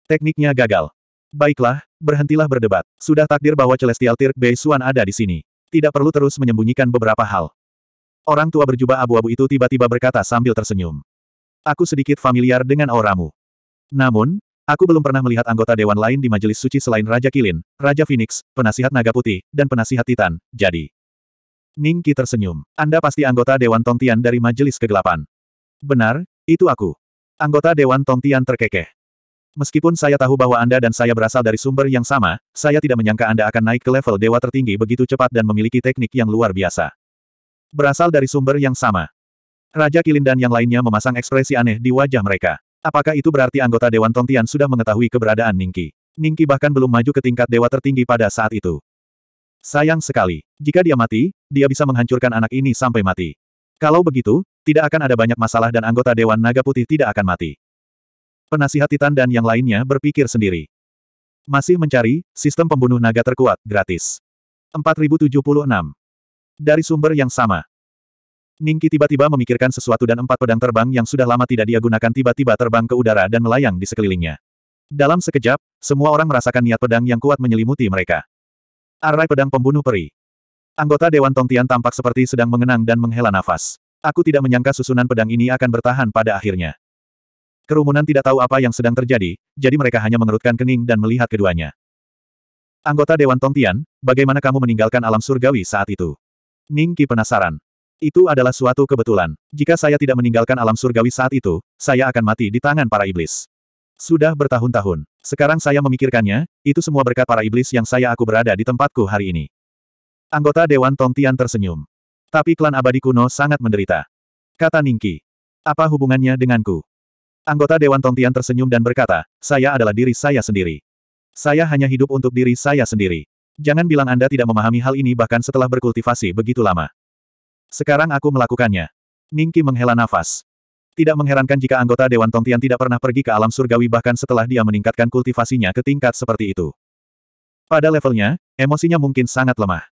Tekniknya gagal. Baiklah, berhentilah berdebat. Sudah takdir bahwa Celestial Tirk Bei Suan ada di sini. Tidak perlu terus menyembunyikan beberapa hal. Orang tua berjubah abu-abu itu tiba-tiba berkata sambil tersenyum. Aku sedikit familiar dengan auramu. Namun, aku belum pernah melihat anggota dewan lain di majelis suci selain Raja Kilin, Raja Phoenix, penasihat Naga Putih, dan penasihat Titan, jadi. Ningki tersenyum. Anda pasti anggota Dewan Tongtian dari Majelis Kegelapan. Benar, itu aku. Anggota Dewan Tongtian terkekeh. Meskipun saya tahu bahwa Anda dan saya berasal dari sumber yang sama, saya tidak menyangka Anda akan naik ke level dewa tertinggi begitu cepat dan memiliki teknik yang luar biasa. Berasal dari sumber yang sama. Raja Kilin dan yang lainnya memasang ekspresi aneh di wajah mereka. Apakah itu berarti anggota Dewan Tongtian sudah mengetahui keberadaan Ningki? Ningki bahkan belum maju ke tingkat dewa tertinggi pada saat itu. Sayang sekali. Jika dia mati, dia bisa menghancurkan anak ini sampai mati. Kalau begitu, tidak akan ada banyak masalah dan anggota Dewan Naga Putih tidak akan mati. Penasihat Titan dan yang lainnya berpikir sendiri. Masih mencari, sistem pembunuh naga terkuat, gratis. 4076. Dari sumber yang sama. Ningki tiba-tiba memikirkan sesuatu dan empat pedang terbang yang sudah lama tidak dia gunakan tiba-tiba terbang ke udara dan melayang di sekelilingnya. Dalam sekejap, semua orang merasakan niat pedang yang kuat menyelimuti mereka. Arai pedang pembunuh peri. Anggota Dewan Tongtian tampak seperti sedang mengenang dan menghela nafas. Aku tidak menyangka susunan pedang ini akan bertahan pada akhirnya. Kerumunan tidak tahu apa yang sedang terjadi, jadi mereka hanya mengerutkan kening dan melihat keduanya. Anggota Dewan Tongtian, bagaimana kamu meninggalkan alam surgawi saat itu? Ning Qi penasaran. Itu adalah suatu kebetulan. Jika saya tidak meninggalkan alam surgawi saat itu, saya akan mati di tangan para iblis. Sudah bertahun-tahun. Sekarang saya memikirkannya, itu semua berkat para iblis yang saya aku berada di tempatku hari ini. Anggota Dewan Tongtian tersenyum. Tapi klan abadi kuno sangat menderita. Kata Ningki. Apa hubungannya denganku? Anggota Dewan Tongtian tersenyum dan berkata, saya adalah diri saya sendiri. Saya hanya hidup untuk diri saya sendiri. Jangan bilang Anda tidak memahami hal ini bahkan setelah berkultivasi begitu lama. Sekarang aku melakukannya. Ningki menghela nafas. Tidak mengherankan jika anggota Dewan Tongtian tidak pernah pergi ke alam surgawi bahkan setelah dia meningkatkan kultivasinya ke tingkat seperti itu. Pada levelnya, emosinya mungkin sangat lemah.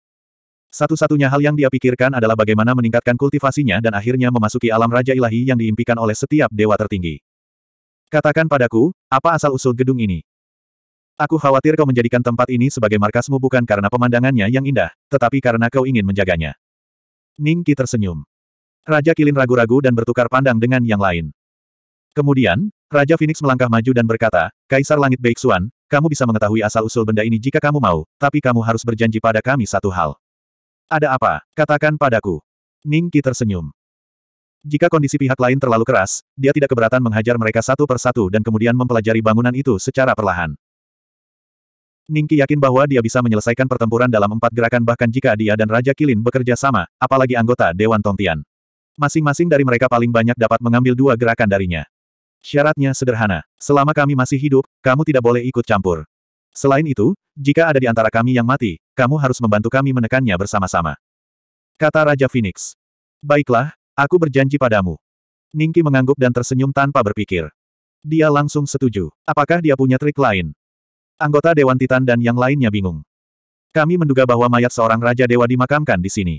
Satu-satunya hal yang dia pikirkan adalah bagaimana meningkatkan kultivasinya dan akhirnya memasuki alam Raja Ilahi yang diimpikan oleh setiap dewa tertinggi. Katakan padaku, apa asal-usul gedung ini? Aku khawatir kau menjadikan tempat ini sebagai markasmu bukan karena pemandangannya yang indah, tetapi karena kau ingin menjaganya. Ningki tersenyum. Raja Kilin ragu-ragu dan bertukar pandang dengan yang lain. Kemudian, Raja Phoenix melangkah maju dan berkata, Kaisar Langit Xuan, kamu bisa mengetahui asal-usul benda ini jika kamu mau, tapi kamu harus berjanji pada kami satu hal. Ada apa? Katakan padaku. Ning Qi tersenyum. Jika kondisi pihak lain terlalu keras, dia tidak keberatan menghajar mereka satu persatu dan kemudian mempelajari bangunan itu secara perlahan. Ningki yakin bahwa dia bisa menyelesaikan pertempuran dalam empat gerakan bahkan jika dia dan Raja Kilin bekerja sama, apalagi anggota Dewan Tongtian. Masing-masing dari mereka paling banyak dapat mengambil dua gerakan darinya. Syaratnya sederhana, selama kami masih hidup, kamu tidak boleh ikut campur. Selain itu, jika ada di antara kami yang mati, kamu harus membantu kami menekannya bersama-sama. Kata Raja Phoenix. Baiklah, aku berjanji padamu. Ningki mengangguk dan tersenyum tanpa berpikir. Dia langsung setuju. Apakah dia punya trik lain? Anggota Dewan Titan dan yang lainnya bingung. Kami menduga bahwa mayat seorang Raja Dewa dimakamkan di sini.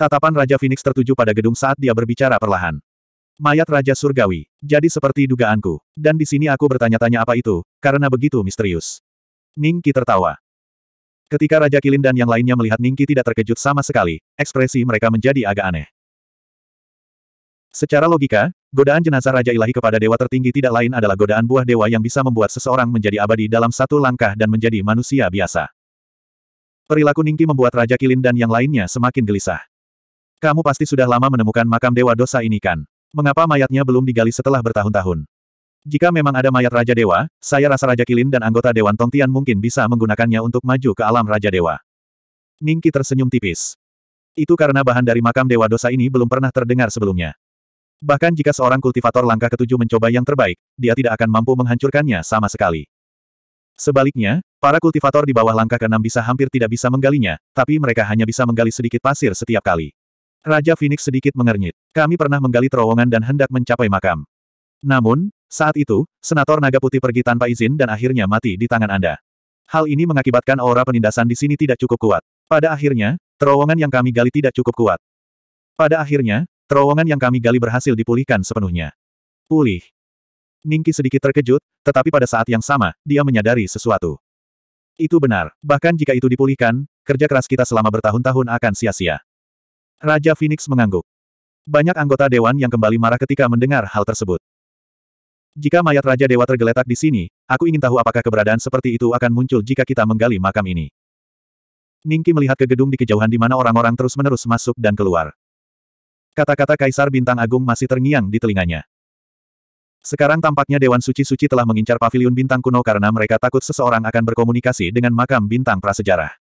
Tatapan Raja Phoenix tertuju pada gedung saat dia berbicara perlahan. Mayat Raja Surgawi. Jadi seperti dugaanku. Dan di sini aku bertanya-tanya apa itu, karena begitu misterius. Ningki tertawa. Ketika Raja Kilin dan yang lainnya melihat Ningki tidak terkejut sama sekali, ekspresi mereka menjadi agak aneh. Secara logika, godaan jenazah Raja Ilahi kepada dewa tertinggi tidak lain adalah godaan buah dewa yang bisa membuat seseorang menjadi abadi dalam satu langkah dan menjadi manusia biasa. Perilaku Ningki membuat Raja Kilin dan yang lainnya semakin gelisah. Kamu pasti sudah lama menemukan makam dewa dosa ini kan? Mengapa mayatnya belum digali setelah bertahun-tahun? Jika memang ada mayat Raja Dewa, saya rasa Raja Kilin dan anggota Dewan Tongtian mungkin bisa menggunakannya untuk maju ke alam Raja Dewa. Ningki tersenyum tipis. Itu karena bahan dari makam Dewa Dosa ini belum pernah terdengar sebelumnya. Bahkan jika seorang kultivator langkah ketujuh mencoba yang terbaik, dia tidak akan mampu menghancurkannya sama sekali. Sebaliknya, para kultivator di bawah langkah keenam bisa hampir tidak bisa menggalinya, tapi mereka hanya bisa menggali sedikit pasir setiap kali. Raja Phoenix sedikit mengernyit. Kami pernah menggali terowongan dan hendak mencapai makam. Namun, saat itu, Senator Naga Putih pergi tanpa izin dan akhirnya mati di tangan Anda. Hal ini mengakibatkan aura penindasan di sini tidak cukup kuat. Pada akhirnya, terowongan yang kami gali tidak cukup kuat. Pada akhirnya, terowongan yang kami gali berhasil dipulihkan sepenuhnya. Pulih. Ningki sedikit terkejut, tetapi pada saat yang sama, dia menyadari sesuatu. Itu benar, bahkan jika itu dipulihkan, kerja keras kita selama bertahun-tahun akan sia-sia. Raja Phoenix mengangguk. Banyak anggota dewan yang kembali marah ketika mendengar hal tersebut. Jika mayat Raja Dewa tergeletak di sini, aku ingin tahu apakah keberadaan seperti itu akan muncul jika kita menggali makam ini. Ningki melihat ke gedung di kejauhan di mana orang-orang terus-menerus masuk dan keluar. Kata-kata Kaisar Bintang Agung masih terngiang di telinganya. Sekarang tampaknya Dewan Suci-Suci telah mengincar paviliun bintang kuno karena mereka takut seseorang akan berkomunikasi dengan makam bintang prasejarah.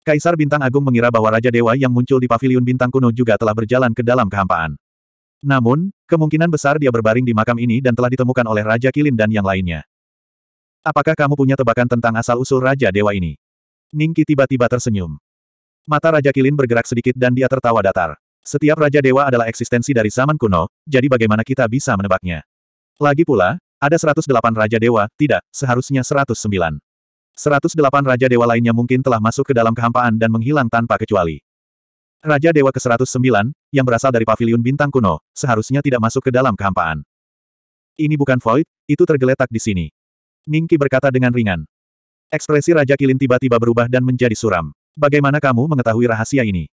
Kaisar Bintang Agung mengira bahwa Raja Dewa yang muncul di paviliun bintang kuno juga telah berjalan ke dalam kehampaan. Namun, kemungkinan besar dia berbaring di makam ini dan telah ditemukan oleh Raja Kilin dan yang lainnya. Apakah kamu punya tebakan tentang asal-usul Raja Dewa ini? Ningki tiba-tiba tersenyum. Mata Raja Kilin bergerak sedikit dan dia tertawa datar. Setiap Raja Dewa adalah eksistensi dari zaman kuno, jadi bagaimana kita bisa menebaknya? Lagi pula, ada 108 Raja Dewa, tidak, seharusnya 109. 108 Raja Dewa lainnya mungkin telah masuk ke dalam kehampaan dan menghilang tanpa kecuali. Raja Dewa ke-109, yang berasal dari paviliun bintang kuno, seharusnya tidak masuk ke dalam kehampaan. Ini bukan void, itu tergeletak di sini. Ningki berkata dengan ringan. Ekspresi Raja Kilin tiba-tiba berubah dan menjadi suram. Bagaimana kamu mengetahui rahasia ini?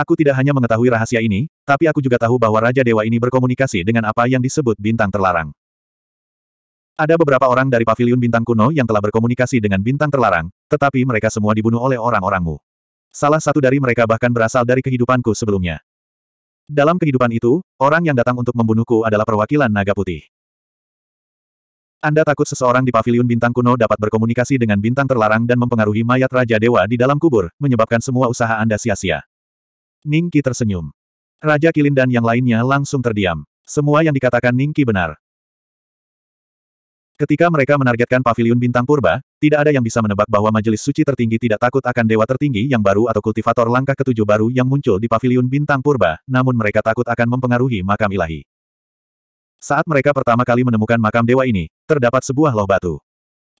Aku tidak hanya mengetahui rahasia ini, tapi aku juga tahu bahwa Raja Dewa ini berkomunikasi dengan apa yang disebut bintang terlarang. Ada beberapa orang dari paviliun bintang kuno yang telah berkomunikasi dengan bintang terlarang, tetapi mereka semua dibunuh oleh orang-orangmu. Salah satu dari mereka bahkan berasal dari kehidupanku sebelumnya. Dalam kehidupan itu, orang yang datang untuk membunuhku adalah perwakilan naga putih. Anda takut seseorang di paviliun bintang kuno dapat berkomunikasi dengan bintang terlarang dan mempengaruhi mayat Raja Dewa di dalam kubur, menyebabkan semua usaha Anda sia-sia. Ningki tersenyum. Raja Kilin dan yang lainnya langsung terdiam. Semua yang dikatakan Ningki benar. Ketika mereka menargetkan paviliun bintang purba, tidak ada yang bisa menebak bahwa majelis suci tertinggi tidak takut akan dewa tertinggi yang baru atau kultivator langkah ketujuh baru yang muncul di paviliun bintang purba, namun mereka takut akan mempengaruhi makam ilahi. Saat mereka pertama kali menemukan makam dewa ini, terdapat sebuah loh batu.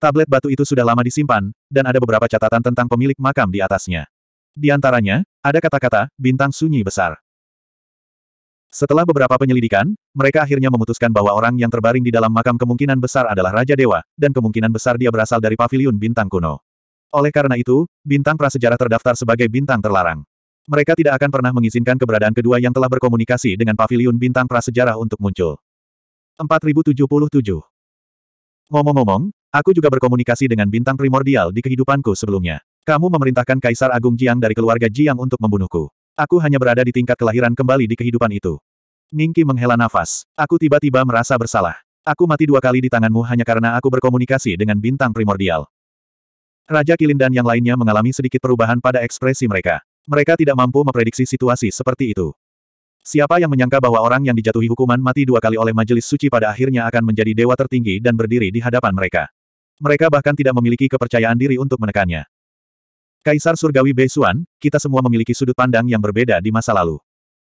Tablet batu itu sudah lama disimpan, dan ada beberapa catatan tentang pemilik makam di atasnya. Di antaranya, ada kata-kata, bintang sunyi besar. Setelah beberapa penyelidikan, mereka akhirnya memutuskan bahwa orang yang terbaring di dalam makam kemungkinan besar adalah Raja Dewa, dan kemungkinan besar dia berasal dari paviliun bintang kuno. Oleh karena itu, bintang prasejarah terdaftar sebagai bintang terlarang. Mereka tidak akan pernah mengizinkan keberadaan kedua yang telah berkomunikasi dengan paviliun bintang prasejarah untuk muncul. 4077 Ngomong-ngomong, aku juga berkomunikasi dengan bintang primordial di kehidupanku sebelumnya. Kamu memerintahkan Kaisar Agung Jiang dari keluarga Jiang untuk membunuhku. Aku hanya berada di tingkat kelahiran kembali di kehidupan itu. Ningki menghela nafas. Aku tiba-tiba merasa bersalah. Aku mati dua kali di tanganmu hanya karena aku berkomunikasi dengan bintang primordial. Raja Kilin dan yang lainnya mengalami sedikit perubahan pada ekspresi mereka. Mereka tidak mampu memprediksi situasi seperti itu. Siapa yang menyangka bahwa orang yang dijatuhi hukuman mati dua kali oleh majelis suci pada akhirnya akan menjadi dewa tertinggi dan berdiri di hadapan mereka. Mereka bahkan tidak memiliki kepercayaan diri untuk menekannya. Kaisar Surgawi Beisuan, kita semua memiliki sudut pandang yang berbeda di masa lalu.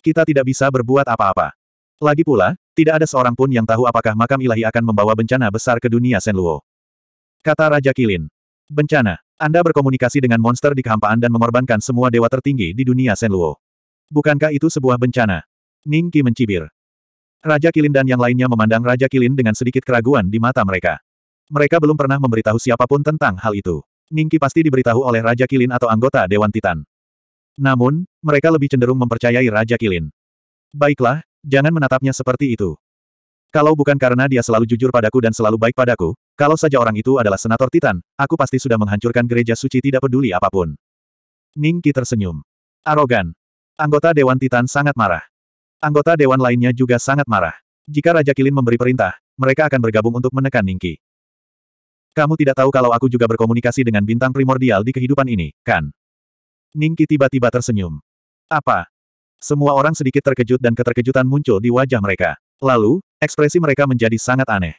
Kita tidak bisa berbuat apa-apa. Lagi pula, tidak ada seorang pun yang tahu apakah makam ilahi akan membawa bencana besar ke dunia Senluo. Kata Raja Kilin. Bencana. Anda berkomunikasi dengan monster di kehampaan dan mengorbankan semua dewa tertinggi di dunia Senluo. Bukankah itu sebuah bencana? Ning Ki mencibir. Raja Kilin dan yang lainnya memandang Raja Kilin dengan sedikit keraguan di mata mereka. Mereka belum pernah memberitahu siapapun tentang hal itu. Ningki pasti diberitahu oleh Raja Kilin atau anggota Dewan Titan. Namun, mereka lebih cenderung mempercayai Raja Kilin. Baiklah, jangan menatapnya seperti itu. Kalau bukan karena dia selalu jujur padaku dan selalu baik padaku, kalau saja orang itu adalah senator Titan, aku pasti sudah menghancurkan gereja suci tidak peduli apapun. Ningki tersenyum. Arogan. Anggota Dewan Titan sangat marah. Anggota Dewan lainnya juga sangat marah. Jika Raja Kilin memberi perintah, mereka akan bergabung untuk menekan Ningki. Kamu tidak tahu kalau aku juga berkomunikasi dengan bintang primordial di kehidupan ini, kan? Ningki tiba-tiba tersenyum. Apa? Semua orang sedikit terkejut dan keterkejutan muncul di wajah mereka. Lalu, ekspresi mereka menjadi sangat aneh.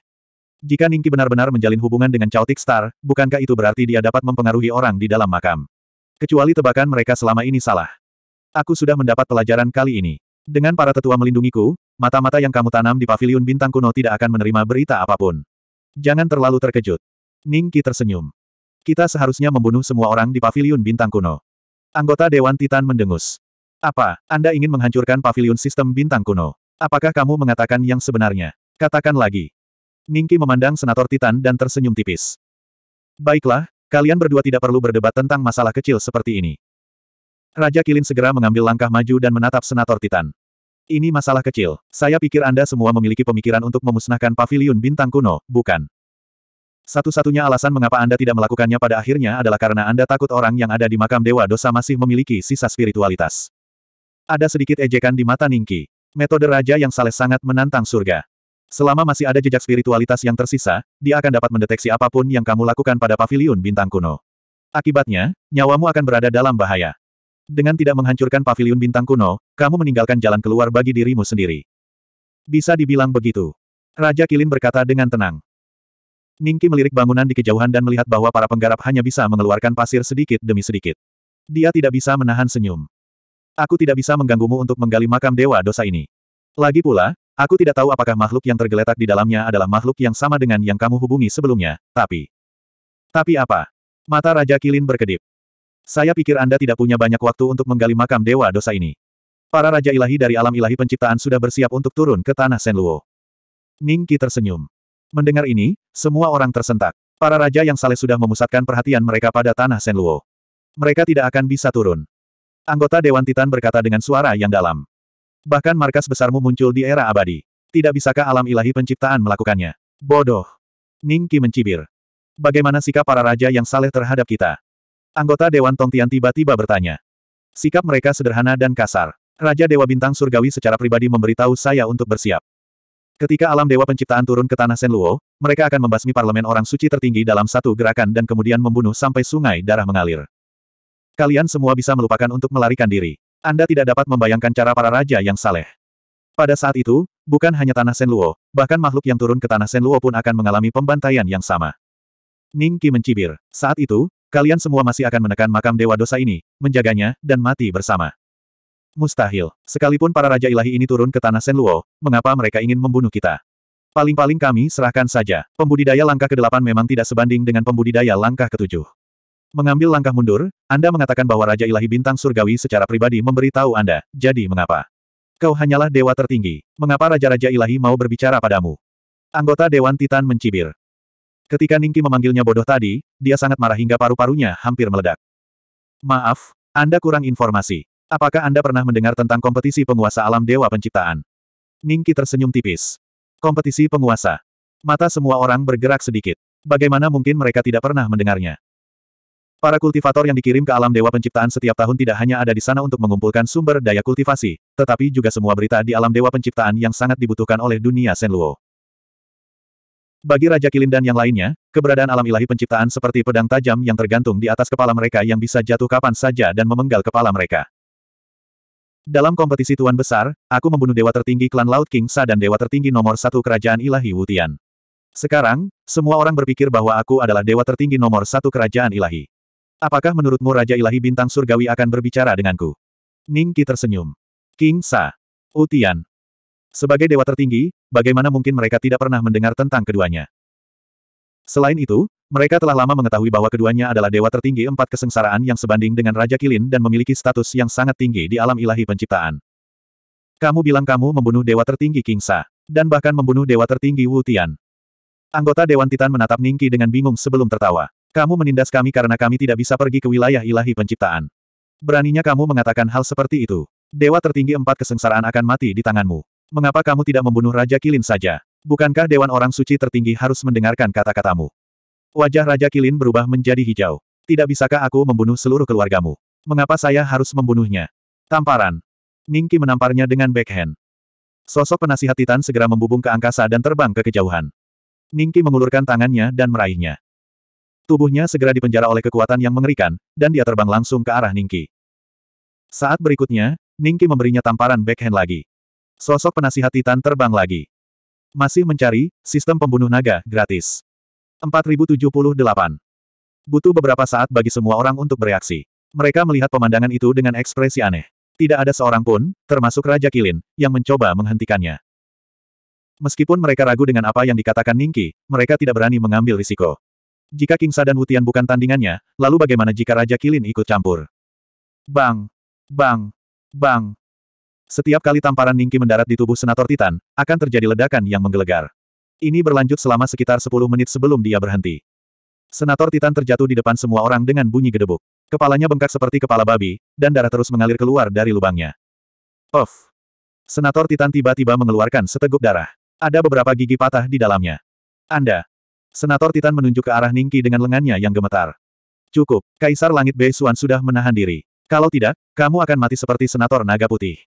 Jika Ningki benar-benar menjalin hubungan dengan Chaotic Star, bukankah itu berarti dia dapat mempengaruhi orang di dalam makam? Kecuali tebakan mereka selama ini salah. Aku sudah mendapat pelajaran kali ini. Dengan para tetua melindungiku, mata-mata yang kamu tanam di paviliun bintang kuno tidak akan menerima berita apapun. Jangan terlalu terkejut. Ning Qi tersenyum. Kita seharusnya membunuh semua orang di Paviliun bintang kuno. Anggota Dewan Titan mendengus. Apa, Anda ingin menghancurkan Paviliun sistem bintang kuno? Apakah kamu mengatakan yang sebenarnya? Katakan lagi. Qi memandang senator Titan dan tersenyum tipis. Baiklah, kalian berdua tidak perlu berdebat tentang masalah kecil seperti ini. Raja Kilin segera mengambil langkah maju dan menatap senator Titan. Ini masalah kecil. Saya pikir Anda semua memiliki pemikiran untuk memusnahkan Paviliun bintang kuno, bukan? Satu-satunya alasan mengapa Anda tidak melakukannya pada akhirnya adalah karena Anda takut orang yang ada di makam dewa dosa masih memiliki sisa spiritualitas. Ada sedikit ejekan di mata Ningki. Metode raja yang saleh sangat menantang surga. Selama masih ada jejak spiritualitas yang tersisa, dia akan dapat mendeteksi apapun yang kamu lakukan pada paviliun bintang kuno. Akibatnya, nyawamu akan berada dalam bahaya. Dengan tidak menghancurkan paviliun bintang kuno, kamu meninggalkan jalan keluar bagi dirimu sendiri. Bisa dibilang begitu. Raja Kilin berkata dengan tenang. Ningki melirik bangunan di kejauhan dan melihat bahwa para penggarap hanya bisa mengeluarkan pasir sedikit demi sedikit. Dia tidak bisa menahan senyum. Aku tidak bisa mengganggumu untuk menggali makam dewa dosa ini. Lagi pula, aku tidak tahu apakah makhluk yang tergeletak di dalamnya adalah makhluk yang sama dengan yang kamu hubungi sebelumnya, tapi... Tapi apa? Mata Raja Kilin berkedip. Saya pikir Anda tidak punya banyak waktu untuk menggali makam dewa dosa ini. Para raja ilahi dari alam ilahi penciptaan sudah bersiap untuk turun ke tanah Senluo. Ningki tersenyum. Mendengar ini, semua orang tersentak. Para raja yang saleh sudah memusatkan perhatian mereka pada tanah Senluo. Mereka tidak akan bisa turun. Anggota Dewan Titan berkata dengan suara yang dalam. Bahkan markas besarmu muncul di era abadi. Tidak bisakah alam ilahi penciptaan melakukannya? Bodoh. Ning Qi mencibir. Bagaimana sikap para raja yang saleh terhadap kita? Anggota Dewan Tongtian tiba-tiba bertanya. Sikap mereka sederhana dan kasar. Raja Dewa Bintang Surgawi secara pribadi memberitahu saya untuk bersiap. Ketika alam dewa penciptaan turun ke tanah Senluo, mereka akan membasmi parlemen orang suci tertinggi dalam satu gerakan dan kemudian membunuh sampai sungai darah mengalir. Kalian semua bisa melupakan untuk melarikan diri. Anda tidak dapat membayangkan cara para raja yang saleh. Pada saat itu, bukan hanya tanah Senluo, bahkan makhluk yang turun ke tanah Senluo pun akan mengalami pembantaian yang sama. Ning Qi mencibir. Saat itu, kalian semua masih akan menekan makam dewa dosa ini, menjaganya, dan mati bersama. Mustahil. Sekalipun para Raja Ilahi ini turun ke tanah Senluo, mengapa mereka ingin membunuh kita? Paling-paling kami serahkan saja. Pembudidaya langkah ke-8 memang tidak sebanding dengan pembudidaya langkah ke-7. Mengambil langkah mundur, Anda mengatakan bahwa Raja Ilahi Bintang Surgawi secara pribadi memberitahu Anda, jadi mengapa? Kau hanyalah dewa tertinggi. Mengapa Raja-Raja Ilahi mau berbicara padamu? Anggota Dewan Titan mencibir. Ketika Ningki memanggilnya bodoh tadi, dia sangat marah hingga paru-parunya hampir meledak. Maaf, Anda kurang informasi. Apakah Anda pernah mendengar tentang kompetisi penguasa alam Dewa Penciptaan? Ningki tersenyum tipis. Kompetisi penguasa. Mata semua orang bergerak sedikit. Bagaimana mungkin mereka tidak pernah mendengarnya? Para kultivator yang dikirim ke alam Dewa Penciptaan setiap tahun tidak hanya ada di sana untuk mengumpulkan sumber daya kultivasi, tetapi juga semua berita di alam Dewa Penciptaan yang sangat dibutuhkan oleh dunia Senluo. Bagi Raja Kilin dan yang lainnya, keberadaan alam ilahi penciptaan seperti pedang tajam yang tergantung di atas kepala mereka yang bisa jatuh kapan saja dan memenggal kepala mereka. Dalam kompetisi tuan besar, aku membunuh dewa tertinggi klan Laut King Sa dan dewa tertinggi nomor satu kerajaan ilahi Wutian. Sekarang, semua orang berpikir bahwa aku adalah dewa tertinggi nomor satu kerajaan ilahi. Apakah menurutmu Raja Ilahi Bintang Surgawi akan berbicara denganku? Ningki tersenyum. King Sa. Utian. Sebagai dewa tertinggi, bagaimana mungkin mereka tidak pernah mendengar tentang keduanya? Selain itu, mereka telah lama mengetahui bahwa keduanya adalah dewa tertinggi empat kesengsaraan yang sebanding dengan Raja Kilin dan memiliki status yang sangat tinggi di alam ilahi penciptaan. Kamu bilang kamu membunuh dewa tertinggi Kingsa, dan bahkan membunuh dewa tertinggi Wu Tian. Anggota Dewan Titan menatap Ningki dengan bingung sebelum tertawa. Kamu menindas kami karena kami tidak bisa pergi ke wilayah ilahi penciptaan. Beraninya kamu mengatakan hal seperti itu. Dewa tertinggi empat kesengsaraan akan mati di tanganmu. Mengapa kamu tidak membunuh Raja Kilin saja? Bukankah Dewan Orang Suci tertinggi harus mendengarkan kata-katamu? Wajah Raja Kilin berubah menjadi hijau. Tidak bisakah aku membunuh seluruh keluargamu? Mengapa saya harus membunuhnya? Tamparan. Ningki menamparnya dengan backhand. Sosok penasihat Titan segera membubung ke angkasa dan terbang ke kejauhan. Ningki mengulurkan tangannya dan meraihnya. Tubuhnya segera dipenjara oleh kekuatan yang mengerikan, dan dia terbang langsung ke arah Ningki. Saat berikutnya, Ningki memberinya tamparan backhand lagi. Sosok penasihat Titan terbang lagi. Masih mencari, sistem pembunuh naga, gratis. 4078. Butuh beberapa saat bagi semua orang untuk bereaksi. Mereka melihat pemandangan itu dengan ekspresi aneh. Tidak ada seorang pun, termasuk Raja Kilin, yang mencoba menghentikannya. Meskipun mereka ragu dengan apa yang dikatakan Ningki, mereka tidak berani mengambil risiko. Jika Kingsa dan Wutian bukan tandingannya, lalu bagaimana jika Raja Kilin ikut campur? Bang! Bang! Bang! Setiap kali tamparan Ningki mendarat di tubuh Senator Titan, akan terjadi ledakan yang menggelegar. Ini berlanjut selama sekitar 10 menit sebelum dia berhenti. Senator Titan terjatuh di depan semua orang dengan bunyi gedebuk. Kepalanya bengkak seperti kepala babi, dan darah terus mengalir keluar dari lubangnya. Of, Senator Titan tiba-tiba mengeluarkan seteguk darah. Ada beberapa gigi patah di dalamnya. Anda! Senator Titan menunjuk ke arah Ningki dengan lengannya yang gemetar. Cukup, Kaisar Langit Bei Suan sudah menahan diri. Kalau tidak, kamu akan mati seperti Senator Naga Putih.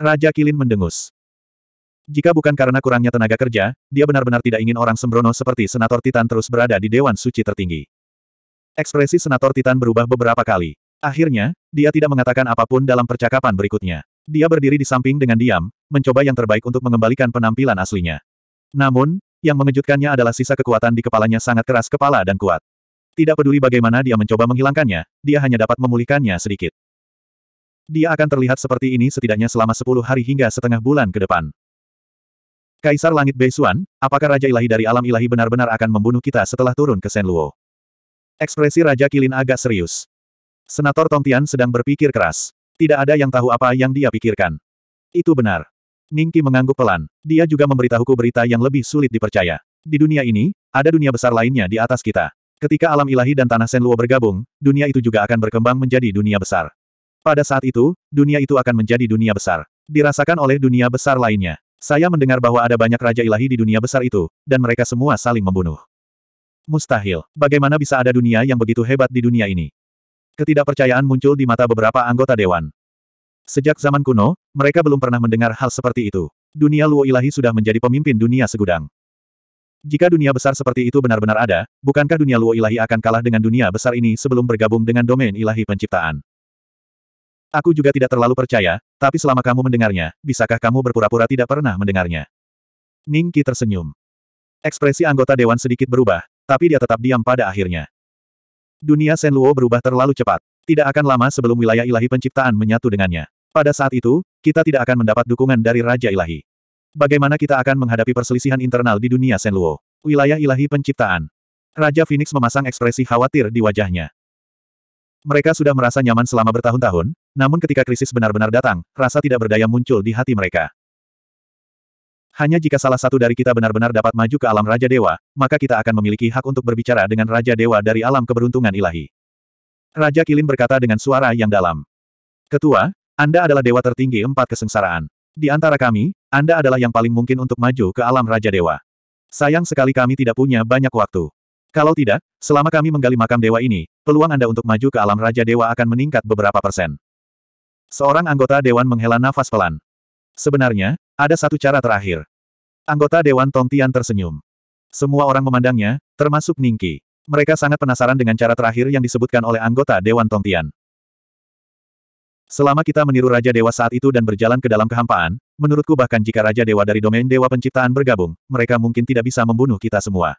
Raja Kilin mendengus. Jika bukan karena kurangnya tenaga kerja, dia benar-benar tidak ingin orang sembrono seperti Senator Titan terus berada di Dewan Suci tertinggi. Ekspresi Senator Titan berubah beberapa kali. Akhirnya, dia tidak mengatakan apapun dalam percakapan berikutnya. Dia berdiri di samping dengan diam, mencoba yang terbaik untuk mengembalikan penampilan aslinya. Namun, yang mengejutkannya adalah sisa kekuatan di kepalanya sangat keras kepala dan kuat. Tidak peduli bagaimana dia mencoba menghilangkannya, dia hanya dapat memulihkannya sedikit. Dia akan terlihat seperti ini setidaknya selama 10 hari hingga setengah bulan ke depan. Kaisar Langit Beisuan, apakah Raja Ilahi dari alam ilahi benar-benar akan membunuh kita setelah turun ke Luo? Ekspresi Raja Kilin agak serius. Senator Tongtian sedang berpikir keras. Tidak ada yang tahu apa yang dia pikirkan. Itu benar. Ningki mengangguk pelan. Dia juga memberitahuku berita yang lebih sulit dipercaya. Di dunia ini, ada dunia besar lainnya di atas kita. Ketika alam ilahi dan tanah Luo bergabung, dunia itu juga akan berkembang menjadi dunia besar. Pada saat itu, dunia itu akan menjadi dunia besar. Dirasakan oleh dunia besar lainnya. Saya mendengar bahwa ada banyak raja ilahi di dunia besar itu, dan mereka semua saling membunuh. Mustahil. Bagaimana bisa ada dunia yang begitu hebat di dunia ini? Ketidakpercayaan muncul di mata beberapa anggota dewan. Sejak zaman kuno, mereka belum pernah mendengar hal seperti itu. Dunia Luo Ilahi sudah menjadi pemimpin dunia segudang. Jika dunia besar seperti itu benar-benar ada, bukankah dunia Luo Ilahi akan kalah dengan dunia besar ini sebelum bergabung dengan domain ilahi penciptaan? Aku juga tidak terlalu percaya, tapi selama kamu mendengarnya, bisakah kamu berpura-pura tidak pernah mendengarnya? Ningki tersenyum. Ekspresi anggota dewan sedikit berubah, tapi dia tetap diam pada akhirnya. Dunia Luo berubah terlalu cepat. Tidak akan lama sebelum wilayah ilahi penciptaan menyatu dengannya. Pada saat itu, kita tidak akan mendapat dukungan dari Raja Ilahi. Bagaimana kita akan menghadapi perselisihan internal di dunia Luo, Wilayah ilahi penciptaan. Raja Phoenix memasang ekspresi khawatir di wajahnya. Mereka sudah merasa nyaman selama bertahun-tahun, namun ketika krisis benar-benar datang, rasa tidak berdaya muncul di hati mereka. Hanya jika salah satu dari kita benar-benar dapat maju ke alam Raja Dewa, maka kita akan memiliki hak untuk berbicara dengan Raja Dewa dari alam keberuntungan ilahi. Raja Kilin berkata dengan suara yang dalam. Ketua, Anda adalah dewa tertinggi empat kesengsaraan. Di antara kami, Anda adalah yang paling mungkin untuk maju ke alam Raja Dewa. Sayang sekali kami tidak punya banyak waktu. Kalau tidak, selama kami menggali makam dewa ini, peluang Anda untuk maju ke alam Raja Dewa akan meningkat beberapa persen. Seorang anggota dewan menghela nafas pelan. Sebenarnya, ada satu cara terakhir. Anggota dewan Tong Tian tersenyum. Semua orang memandangnya, termasuk Ningki. Mereka sangat penasaran dengan cara terakhir yang disebutkan oleh anggota dewan Tong Tian. Selama kita meniru Raja Dewa saat itu dan berjalan ke dalam kehampaan, menurutku bahkan jika Raja Dewa dari domain Dewa Penciptaan bergabung, mereka mungkin tidak bisa membunuh kita semua.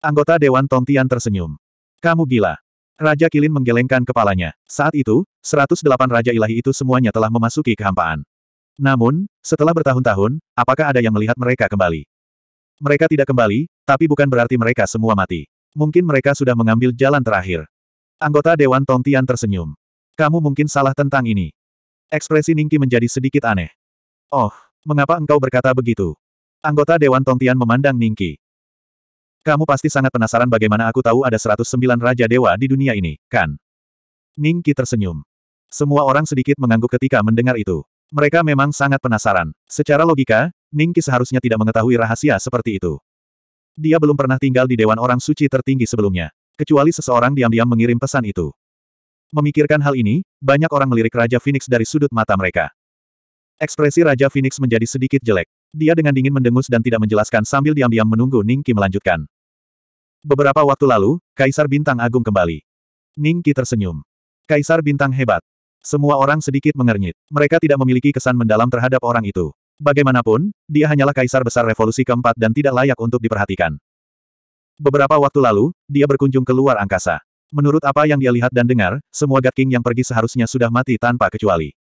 Anggota Dewan Tongtian tersenyum. Kamu gila. Raja Kilin menggelengkan kepalanya. Saat itu, 108 Raja Ilahi itu semuanya telah memasuki kehampaan. Namun, setelah bertahun-tahun, apakah ada yang melihat mereka kembali? Mereka tidak kembali, tapi bukan berarti mereka semua mati. Mungkin mereka sudah mengambil jalan terakhir. Anggota Dewan Tongtian tersenyum. Kamu mungkin salah tentang ini. Ekspresi Ningki menjadi sedikit aneh. Oh, mengapa engkau berkata begitu? Anggota Dewan Tongtian memandang Ningki. Kamu pasti sangat penasaran bagaimana aku tahu ada 109 Raja Dewa di dunia ini, kan? Ningki tersenyum. Semua orang sedikit mengangguk ketika mendengar itu. Mereka memang sangat penasaran. Secara logika, Ningki seharusnya tidak mengetahui rahasia seperti itu. Dia belum pernah tinggal di Dewan Orang Suci tertinggi sebelumnya. Kecuali seseorang diam-diam mengirim pesan itu. Memikirkan hal ini, banyak orang melirik Raja Phoenix dari sudut mata mereka. Ekspresi Raja Phoenix menjadi sedikit jelek. Dia dengan dingin mendengus dan tidak menjelaskan sambil diam-diam menunggu Ning Qi melanjutkan. Beberapa waktu lalu, Kaisar Bintang Agung kembali. Ning Qi tersenyum. Kaisar Bintang hebat. Semua orang sedikit mengernyit. Mereka tidak memiliki kesan mendalam terhadap orang itu. Bagaimanapun, dia hanyalah kaisar besar revolusi keempat dan tidak layak untuk diperhatikan. Beberapa waktu lalu, dia berkunjung ke luar angkasa. Menurut apa yang dia lihat dan dengar, semua Gat yang pergi seharusnya sudah mati tanpa kecuali.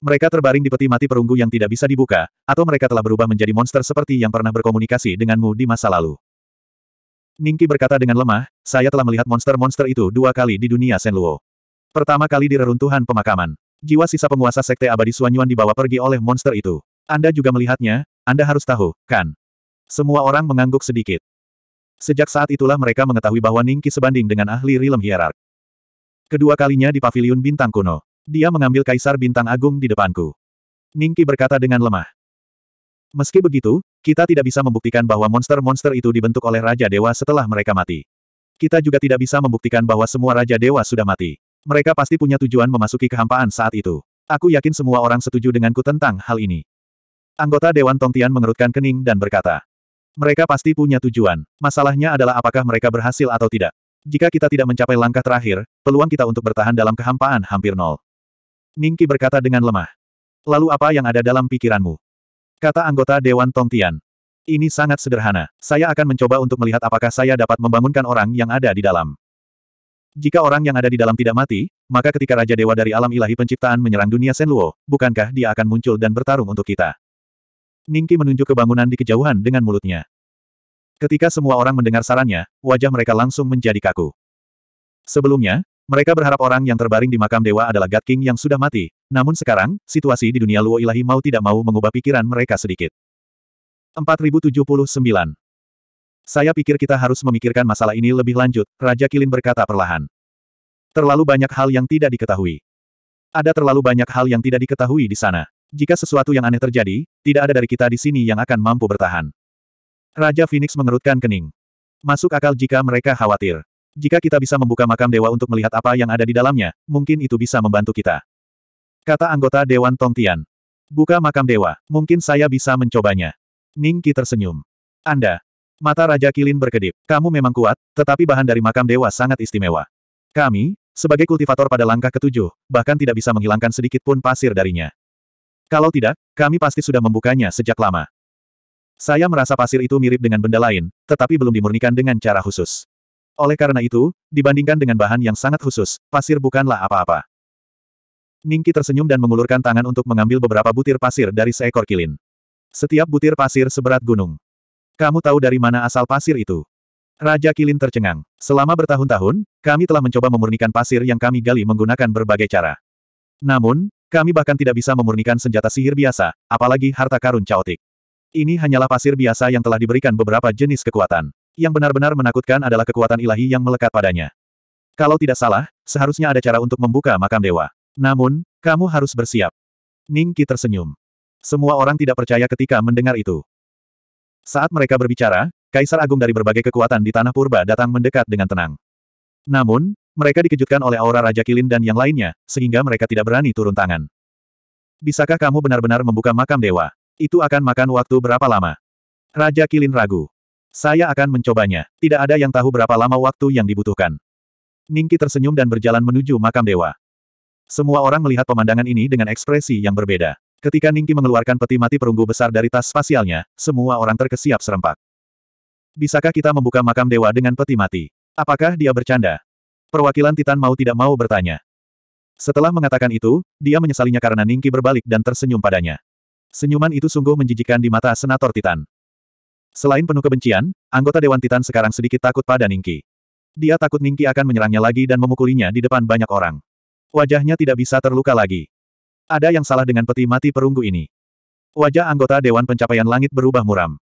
Mereka terbaring di peti mati perunggu yang tidak bisa dibuka, atau mereka telah berubah menjadi monster seperti yang pernah berkomunikasi denganmu di masa lalu. Ningki berkata dengan lemah, saya telah melihat monster-monster itu dua kali di dunia Senluo. Pertama kali di reruntuhan pemakaman. Jiwa sisa penguasa Sekte Abadi Suanyuan dibawa pergi oleh monster itu. Anda juga melihatnya, Anda harus tahu, kan? Semua orang mengangguk sedikit. Sejak saat itulah mereka mengetahui bahwa Ningki sebanding dengan ahli Rilem Hierark. Kedua kalinya di Paviliun Bintang Kuno. Dia mengambil kaisar bintang agung di depanku. Ningki berkata dengan lemah. Meski begitu, kita tidak bisa membuktikan bahwa monster-monster itu dibentuk oleh Raja Dewa setelah mereka mati. Kita juga tidak bisa membuktikan bahwa semua Raja Dewa sudah mati. Mereka pasti punya tujuan memasuki kehampaan saat itu. Aku yakin semua orang setuju denganku tentang hal ini. Anggota Dewan Tongtian mengerutkan kening dan berkata. Mereka pasti punya tujuan. Masalahnya adalah apakah mereka berhasil atau tidak. Jika kita tidak mencapai langkah terakhir, peluang kita untuk bertahan dalam kehampaan hampir nol. Ningki berkata dengan lemah. Lalu apa yang ada dalam pikiranmu? Kata anggota Dewan Tongtian. Ini sangat sederhana. Saya akan mencoba untuk melihat apakah saya dapat membangunkan orang yang ada di dalam. Jika orang yang ada di dalam tidak mati, maka ketika Raja Dewa dari alam ilahi penciptaan menyerang dunia Senluo, bukankah dia akan muncul dan bertarung untuk kita? Ningki menunjuk ke bangunan di kejauhan dengan mulutnya. Ketika semua orang mendengar sarannya, wajah mereka langsung menjadi kaku. Sebelumnya, mereka berharap orang yang terbaring di makam dewa adalah God King yang sudah mati, namun sekarang, situasi di dunia Luo Ilahi mau tidak mau mengubah pikiran mereka sedikit. 4079 Saya pikir kita harus memikirkan masalah ini lebih lanjut, Raja Kilin berkata perlahan. Terlalu banyak hal yang tidak diketahui. Ada terlalu banyak hal yang tidak diketahui di sana. Jika sesuatu yang aneh terjadi, tidak ada dari kita di sini yang akan mampu bertahan. Raja Phoenix mengerutkan kening. Masuk akal jika mereka khawatir. Jika kita bisa membuka makam dewa untuk melihat apa yang ada di dalamnya, mungkin itu bisa membantu kita. Kata anggota Dewan Tongtian. Buka makam dewa, mungkin saya bisa mencobanya. Ningki tersenyum. Anda. Mata Raja Kilin berkedip. Kamu memang kuat, tetapi bahan dari makam dewa sangat istimewa. Kami, sebagai kultivator pada langkah ketujuh, bahkan tidak bisa menghilangkan sedikit pun pasir darinya. Kalau tidak, kami pasti sudah membukanya sejak lama. Saya merasa pasir itu mirip dengan benda lain, tetapi belum dimurnikan dengan cara khusus. Oleh karena itu, dibandingkan dengan bahan yang sangat khusus, pasir bukanlah apa-apa. Ningki tersenyum dan mengulurkan tangan untuk mengambil beberapa butir pasir dari seekor kilin. Setiap butir pasir seberat gunung. Kamu tahu dari mana asal pasir itu? Raja Kilin tercengang. Selama bertahun-tahun, kami telah mencoba memurnikan pasir yang kami gali menggunakan berbagai cara. Namun, kami bahkan tidak bisa memurnikan senjata sihir biasa, apalagi harta karun caotik. Ini hanyalah pasir biasa yang telah diberikan beberapa jenis kekuatan. Yang benar-benar menakutkan adalah kekuatan ilahi yang melekat padanya. Kalau tidak salah, seharusnya ada cara untuk membuka makam dewa. Namun, kamu harus bersiap. Ning Qi tersenyum. Semua orang tidak percaya ketika mendengar itu. Saat mereka berbicara, Kaisar Agung dari berbagai kekuatan di Tanah Purba datang mendekat dengan tenang. Namun, mereka dikejutkan oleh aura Raja Kilin dan yang lainnya, sehingga mereka tidak berani turun tangan. Bisakah kamu benar-benar membuka makam dewa? Itu akan makan waktu berapa lama? Raja Kilin ragu. Saya akan mencobanya. Tidak ada yang tahu berapa lama waktu yang dibutuhkan. Ningki tersenyum dan berjalan menuju makam dewa. Semua orang melihat pemandangan ini dengan ekspresi yang berbeda. Ketika Ningki mengeluarkan peti mati perunggu besar dari tas spasialnya, semua orang terkesiap serempak. Bisakah kita membuka makam dewa dengan peti mati? Apakah dia bercanda? Perwakilan Titan mau tidak mau bertanya. Setelah mengatakan itu, dia menyesalinya karena Ningki berbalik dan tersenyum padanya. Senyuman itu sungguh menjijikan di mata Senator Titan. Selain penuh kebencian, anggota Dewan Titan sekarang sedikit takut pada Ningki. Dia takut Ningki akan menyerangnya lagi dan memukulinya di depan banyak orang. Wajahnya tidak bisa terluka lagi. Ada yang salah dengan peti mati perunggu ini. Wajah anggota Dewan Pencapaian Langit berubah muram.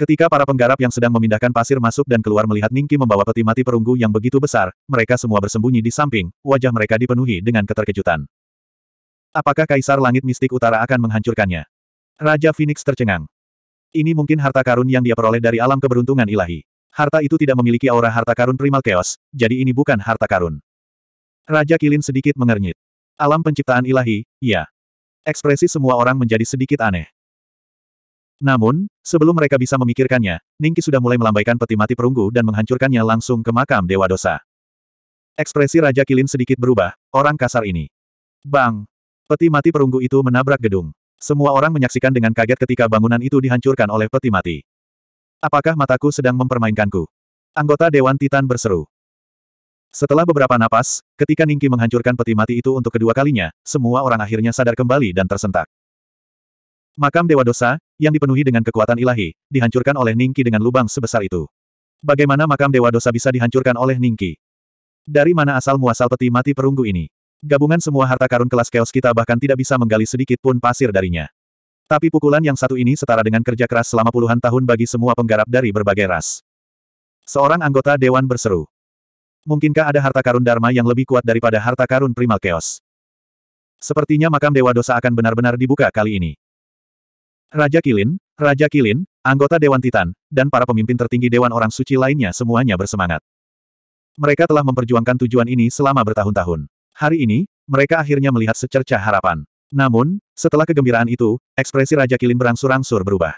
Ketika para penggarap yang sedang memindahkan pasir masuk dan keluar melihat Ningki membawa peti mati perunggu yang begitu besar, mereka semua bersembunyi di samping, wajah mereka dipenuhi dengan keterkejutan. Apakah Kaisar Langit Mistik Utara akan menghancurkannya? Raja Phoenix tercengang. Ini mungkin harta karun yang dia peroleh dari alam keberuntungan ilahi. Harta itu tidak memiliki aura harta karun primal chaos, jadi ini bukan harta karun. Raja Kilin sedikit mengernyit. Alam penciptaan ilahi, ya. Ekspresi semua orang menjadi sedikit aneh. Namun, sebelum mereka bisa memikirkannya, Ningki sudah mulai melambaikan peti mati perunggu dan menghancurkannya langsung ke makam Dewa Dosa. Ekspresi Raja Kilin sedikit berubah, orang kasar ini. Bang! Peti mati perunggu itu menabrak gedung. Semua orang menyaksikan dengan kaget ketika bangunan itu dihancurkan oleh peti mati. Apakah mataku sedang mempermainkanku? Anggota Dewan Titan berseru. Setelah beberapa napas, ketika Ningki menghancurkan peti mati itu untuk kedua kalinya, semua orang akhirnya sadar kembali dan tersentak. Makam Dewa Dosa, yang dipenuhi dengan kekuatan ilahi, dihancurkan oleh Ningki dengan lubang sebesar itu. Bagaimana makam Dewa Dosa bisa dihancurkan oleh Ningki? Dari mana asal muasal peti mati perunggu ini? Gabungan semua harta karun kelas keos kita bahkan tidak bisa menggali sedikit pun pasir darinya. Tapi pukulan yang satu ini setara dengan kerja keras selama puluhan tahun bagi semua penggarap dari berbagai ras. Seorang anggota dewan berseru. Mungkinkah ada harta karun Dharma yang lebih kuat daripada harta karun primal keos? Sepertinya makam dewa dosa akan benar-benar dibuka kali ini. Raja Kilin, Raja Kilin, anggota Dewan Titan, dan para pemimpin tertinggi Dewan Orang Suci lainnya semuanya bersemangat. Mereka telah memperjuangkan tujuan ini selama bertahun-tahun. Hari ini, mereka akhirnya melihat secercah harapan. Namun, setelah kegembiraan itu, ekspresi Raja Kilin berangsur-angsur berubah.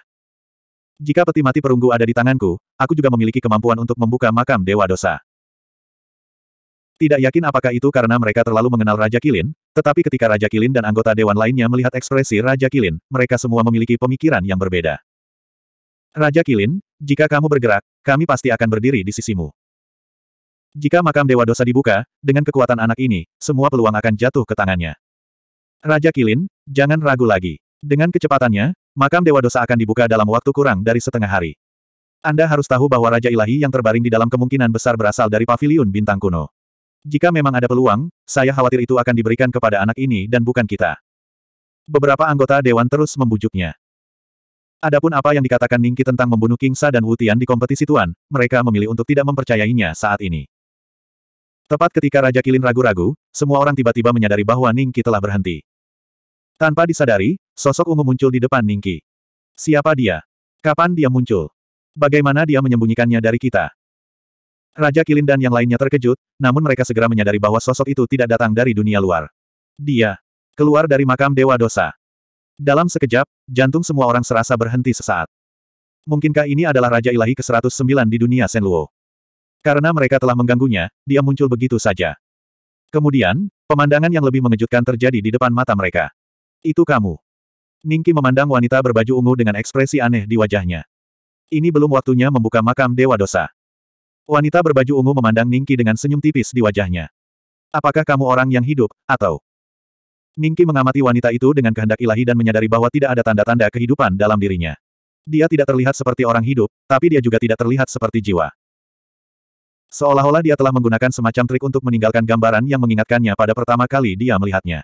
Jika peti mati perunggu ada di tanganku, aku juga memiliki kemampuan untuk membuka makam Dewa Dosa. Tidak yakin apakah itu karena mereka terlalu mengenal Raja Kilin, tetapi ketika Raja Kilin dan anggota Dewan lainnya melihat ekspresi Raja Kilin, mereka semua memiliki pemikiran yang berbeda. Raja Kilin, jika kamu bergerak, kami pasti akan berdiri di sisimu. Jika makam Dewa Dosa dibuka, dengan kekuatan anak ini, semua peluang akan jatuh ke tangannya. Raja Kilin, jangan ragu lagi. Dengan kecepatannya, makam Dewa Dosa akan dibuka dalam waktu kurang dari setengah hari. Anda harus tahu bahwa Raja Ilahi yang terbaring di dalam kemungkinan besar berasal dari paviliun bintang kuno. Jika memang ada peluang, saya khawatir itu akan diberikan kepada anak ini dan bukan kita. Beberapa anggota dewan terus membujuknya. Adapun apa yang dikatakan Ningki tentang membunuh Kingsa dan Wutian di kompetisi tuan, mereka memilih untuk tidak mempercayainya saat ini. Tepat ketika Raja Kilin ragu-ragu, semua orang tiba-tiba menyadari bahwa Ningki telah berhenti. Tanpa disadari, sosok ungu muncul di depan Ningki. Siapa dia? Kapan dia muncul? Bagaimana dia menyembunyikannya dari kita? Raja Kilin dan yang lainnya terkejut, namun mereka segera menyadari bahwa sosok itu tidak datang dari dunia luar. Dia keluar dari makam Dewa Dosa. Dalam sekejap, jantung semua orang serasa berhenti sesaat. Mungkinkah ini adalah Raja Ilahi ke-109 di dunia Senluo? Karena mereka telah mengganggunya, dia muncul begitu saja. Kemudian, pemandangan yang lebih mengejutkan terjadi di depan mata mereka. Itu kamu. Ningki memandang wanita berbaju ungu dengan ekspresi aneh di wajahnya. Ini belum waktunya membuka makam Dewa Dosa. Wanita berbaju ungu memandang Ningki dengan senyum tipis di wajahnya. Apakah kamu orang yang hidup, atau... Ningki mengamati wanita itu dengan kehendak ilahi dan menyadari bahwa tidak ada tanda-tanda kehidupan dalam dirinya. Dia tidak terlihat seperti orang hidup, tapi dia juga tidak terlihat seperti jiwa. Seolah-olah dia telah menggunakan semacam trik untuk meninggalkan gambaran yang mengingatkannya pada pertama kali dia melihatnya.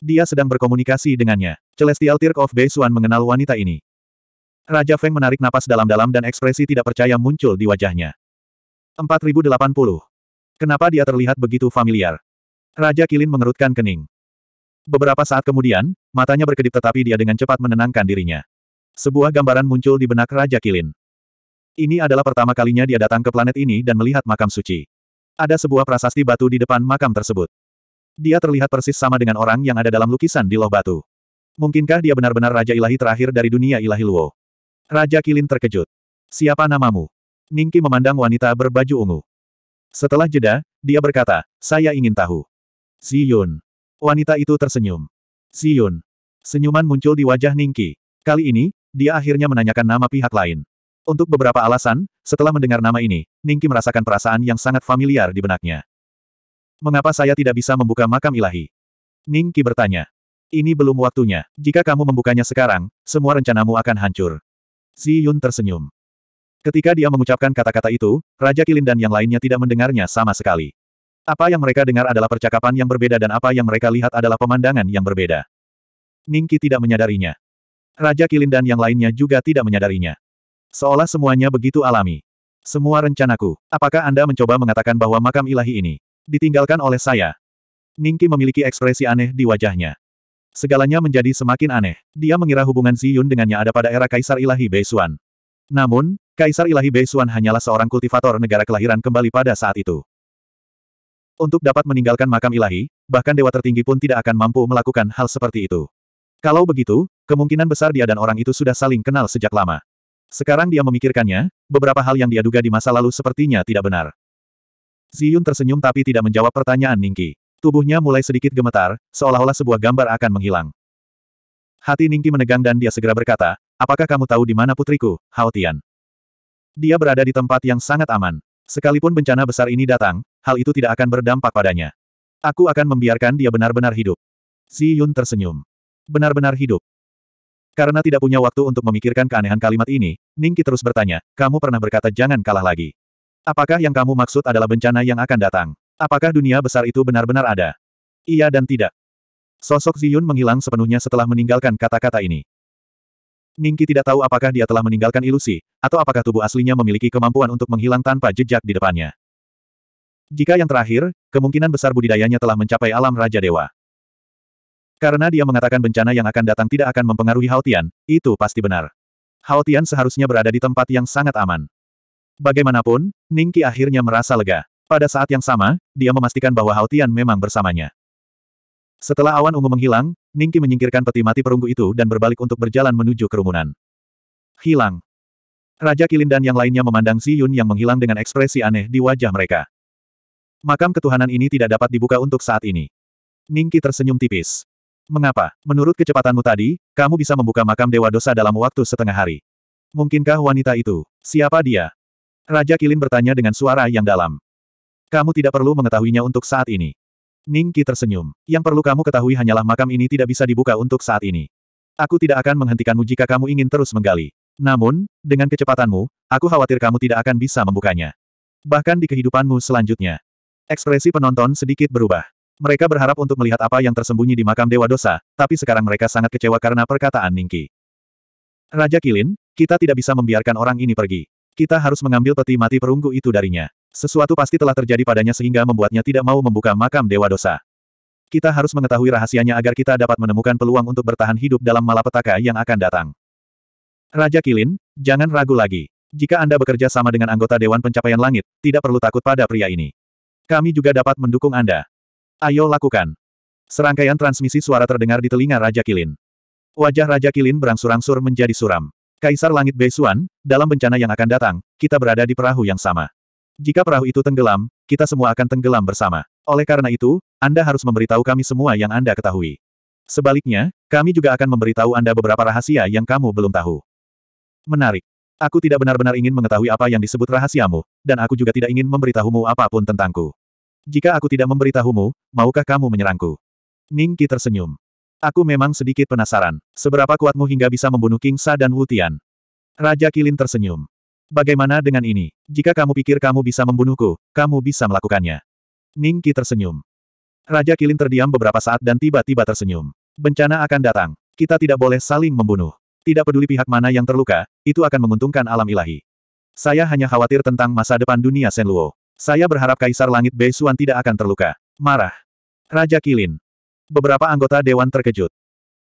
Dia sedang berkomunikasi dengannya. Celestial Tirk of Beisuan mengenal wanita ini. Raja Feng menarik napas dalam-dalam dan ekspresi tidak percaya muncul di wajahnya. 4080. Kenapa dia terlihat begitu familiar? Raja Kilin mengerutkan kening. Beberapa saat kemudian, matanya berkedip tetapi dia dengan cepat menenangkan dirinya. Sebuah gambaran muncul di benak Raja Kilin. Ini adalah pertama kalinya dia datang ke planet ini dan melihat makam suci. Ada sebuah prasasti batu di depan makam tersebut. Dia terlihat persis sama dengan orang yang ada dalam lukisan di loh batu. Mungkinkah dia benar-benar Raja Ilahi terakhir dari dunia Ilahi Luo? Raja Kilin terkejut. Siapa namamu? Ningki memandang wanita berbaju ungu. Setelah jeda, dia berkata, saya ingin tahu. Ziyun. Wanita itu tersenyum. Ziyun. Senyuman muncul di wajah Ningki. Kali ini, dia akhirnya menanyakan nama pihak lain. Untuk beberapa alasan, setelah mendengar nama ini, Ningki merasakan perasaan yang sangat familiar di benaknya. Mengapa saya tidak bisa membuka makam ilahi? Ningki bertanya. Ini belum waktunya. Jika kamu membukanya sekarang, semua rencanamu akan hancur. Zi Yun tersenyum. Ketika dia mengucapkan kata-kata itu, Raja Kilin dan yang lainnya tidak mendengarnya sama sekali. Apa yang mereka dengar adalah percakapan yang berbeda dan apa yang mereka lihat adalah pemandangan yang berbeda. Ningki tidak menyadarinya. Raja Kilin dan yang lainnya juga tidak menyadarinya. Seolah semuanya begitu alami. Semua rencanaku. Apakah Anda mencoba mengatakan bahwa makam ilahi ini ditinggalkan oleh saya? Ningki memiliki ekspresi aneh di wajahnya. Segalanya menjadi semakin aneh. Dia mengira hubungan Yun dengannya ada pada era Kaisar Ilahi Bei Beisuan. Namun, Kaisar Ilahi Bei Beisuan hanyalah seorang kultivator negara kelahiran kembali pada saat itu. Untuk dapat meninggalkan makam ilahi, bahkan dewa tertinggi pun tidak akan mampu melakukan hal seperti itu. Kalau begitu, kemungkinan besar dia dan orang itu sudah saling kenal sejak lama. Sekarang dia memikirkannya, beberapa hal yang dia duga di masa lalu sepertinya tidak benar. Ziyun tersenyum tapi tidak menjawab pertanyaan Ningki. Tubuhnya mulai sedikit gemetar, seolah-olah sebuah gambar akan menghilang. Hati Ningki menegang dan dia segera berkata, apakah kamu tahu di mana putriku, Haotian? Dia berada di tempat yang sangat aman. Sekalipun bencana besar ini datang, hal itu tidak akan berdampak padanya. Aku akan membiarkan dia benar-benar hidup. Ziyun tersenyum. Benar-benar hidup. Karena tidak punya waktu untuk memikirkan keanehan kalimat ini, Ningki terus bertanya, kamu pernah berkata jangan kalah lagi. Apakah yang kamu maksud adalah bencana yang akan datang? Apakah dunia besar itu benar-benar ada? Iya dan tidak. Sosok Ziyun menghilang sepenuhnya setelah meninggalkan kata-kata ini. Ningki tidak tahu apakah dia telah meninggalkan ilusi, atau apakah tubuh aslinya memiliki kemampuan untuk menghilang tanpa jejak di depannya. Jika yang terakhir, kemungkinan besar budidayanya telah mencapai alam Raja Dewa. Karena dia mengatakan bencana yang akan datang tidak akan mempengaruhi Haotian, itu pasti benar. Haotian seharusnya berada di tempat yang sangat aman. Bagaimanapun, Ningki akhirnya merasa lega. Pada saat yang sama, dia memastikan bahwa Haotian memang bersamanya. Setelah awan ungu menghilang, Ningki menyingkirkan peti mati perunggu itu dan berbalik untuk berjalan menuju kerumunan. Hilang. Raja Kilin dan yang lainnya memandang Si Yun yang menghilang dengan ekspresi aneh di wajah mereka. Makam ketuhanan ini tidak dapat dibuka untuk saat ini. Ningki tersenyum tipis. Mengapa, menurut kecepatanmu tadi, kamu bisa membuka makam Dewa Dosa dalam waktu setengah hari? Mungkinkah wanita itu? Siapa dia? Raja Kilin bertanya dengan suara yang dalam. Kamu tidak perlu mengetahuinya untuk saat ini. Ning Qi tersenyum. Yang perlu kamu ketahui hanyalah makam ini tidak bisa dibuka untuk saat ini. Aku tidak akan menghentikanmu jika kamu ingin terus menggali. Namun, dengan kecepatanmu, aku khawatir kamu tidak akan bisa membukanya. Bahkan di kehidupanmu selanjutnya. Ekspresi penonton sedikit berubah. Mereka berharap untuk melihat apa yang tersembunyi di makam Dewa Dosa, tapi sekarang mereka sangat kecewa karena perkataan Ningki. Raja Kilin, kita tidak bisa membiarkan orang ini pergi. Kita harus mengambil peti mati perunggu itu darinya. Sesuatu pasti telah terjadi padanya sehingga membuatnya tidak mau membuka makam Dewa Dosa. Kita harus mengetahui rahasianya agar kita dapat menemukan peluang untuk bertahan hidup dalam malapetaka yang akan datang. Raja Kilin, jangan ragu lagi. Jika Anda bekerja sama dengan anggota Dewan Pencapaian Langit, tidak perlu takut pada pria ini. Kami juga dapat mendukung Anda. Ayo lakukan. Serangkaian transmisi suara terdengar di telinga Raja Kilin. Wajah Raja Kilin berangsur-angsur menjadi suram. Kaisar Langit Beisuan, dalam bencana yang akan datang, kita berada di perahu yang sama. Jika perahu itu tenggelam, kita semua akan tenggelam bersama. Oleh karena itu, Anda harus memberitahu kami semua yang Anda ketahui. Sebaliknya, kami juga akan memberitahu Anda beberapa rahasia yang kamu belum tahu. Menarik. Aku tidak benar-benar ingin mengetahui apa yang disebut rahasiamu, dan aku juga tidak ingin memberitahumu apapun tentangku. Jika aku tidak memberitahumu, maukah kamu menyerangku? Ningki tersenyum. Aku memang sedikit penasaran. Seberapa kuatmu hingga bisa membunuh King Sa dan Wu Tian? Raja Kilin tersenyum. Bagaimana dengan ini? Jika kamu pikir kamu bisa membunuhku, kamu bisa melakukannya. Ningki tersenyum. Raja Kilin terdiam beberapa saat dan tiba-tiba tersenyum. Bencana akan datang. Kita tidak boleh saling membunuh. Tidak peduli pihak mana yang terluka, itu akan menguntungkan alam ilahi. Saya hanya khawatir tentang masa depan dunia Senluo. Saya berharap Kaisar Langit Beisuan tidak akan terluka. Marah. Raja Kilin. Beberapa anggota Dewan terkejut.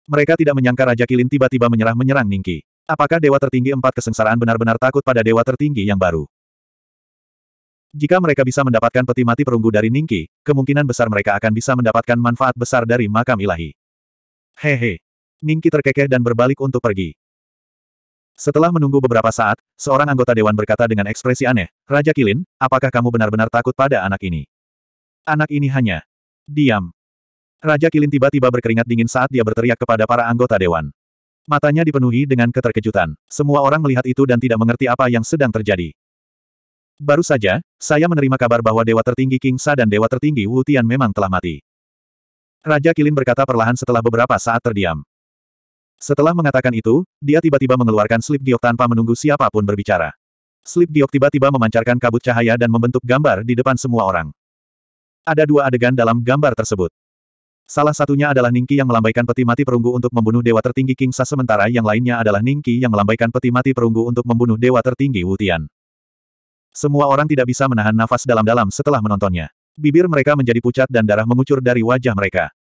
Mereka tidak menyangka Raja Kilin tiba-tiba menyerah menyerang Ningki. Apakah Dewa Tertinggi Empat Kesengsaraan benar-benar takut pada Dewa Tertinggi yang baru? Jika mereka bisa mendapatkan peti mati perunggu dari Ningki, kemungkinan besar mereka akan bisa mendapatkan manfaat besar dari makam ilahi. Hehe. Ningki terkekeh dan berbalik untuk pergi. Setelah menunggu beberapa saat, seorang anggota dewan berkata dengan ekspresi aneh, Raja Kilin, apakah kamu benar-benar takut pada anak ini? Anak ini hanya diam. Raja Kilin tiba-tiba berkeringat dingin saat dia berteriak kepada para anggota dewan. Matanya dipenuhi dengan keterkejutan. Semua orang melihat itu dan tidak mengerti apa yang sedang terjadi. Baru saja, saya menerima kabar bahwa Dewa Tertinggi King Sa dan Dewa Tertinggi Wu Tian memang telah mati. Raja Kilin berkata perlahan setelah beberapa saat terdiam. Setelah mengatakan itu, dia tiba-tiba mengeluarkan slip giok tanpa menunggu siapapun berbicara. Slip giok tiba-tiba memancarkan kabut cahaya dan membentuk gambar di depan semua orang. Ada dua adegan dalam gambar tersebut. Salah satunya adalah Ningki yang melambaikan peti mati perunggu untuk membunuh dewa tertinggi Kingsa sementara yang lainnya adalah Ningki yang melambaikan peti mati perunggu untuk membunuh dewa tertinggi Wutian. Semua orang tidak bisa menahan nafas dalam-dalam setelah menontonnya. Bibir mereka menjadi pucat dan darah mengucur dari wajah mereka.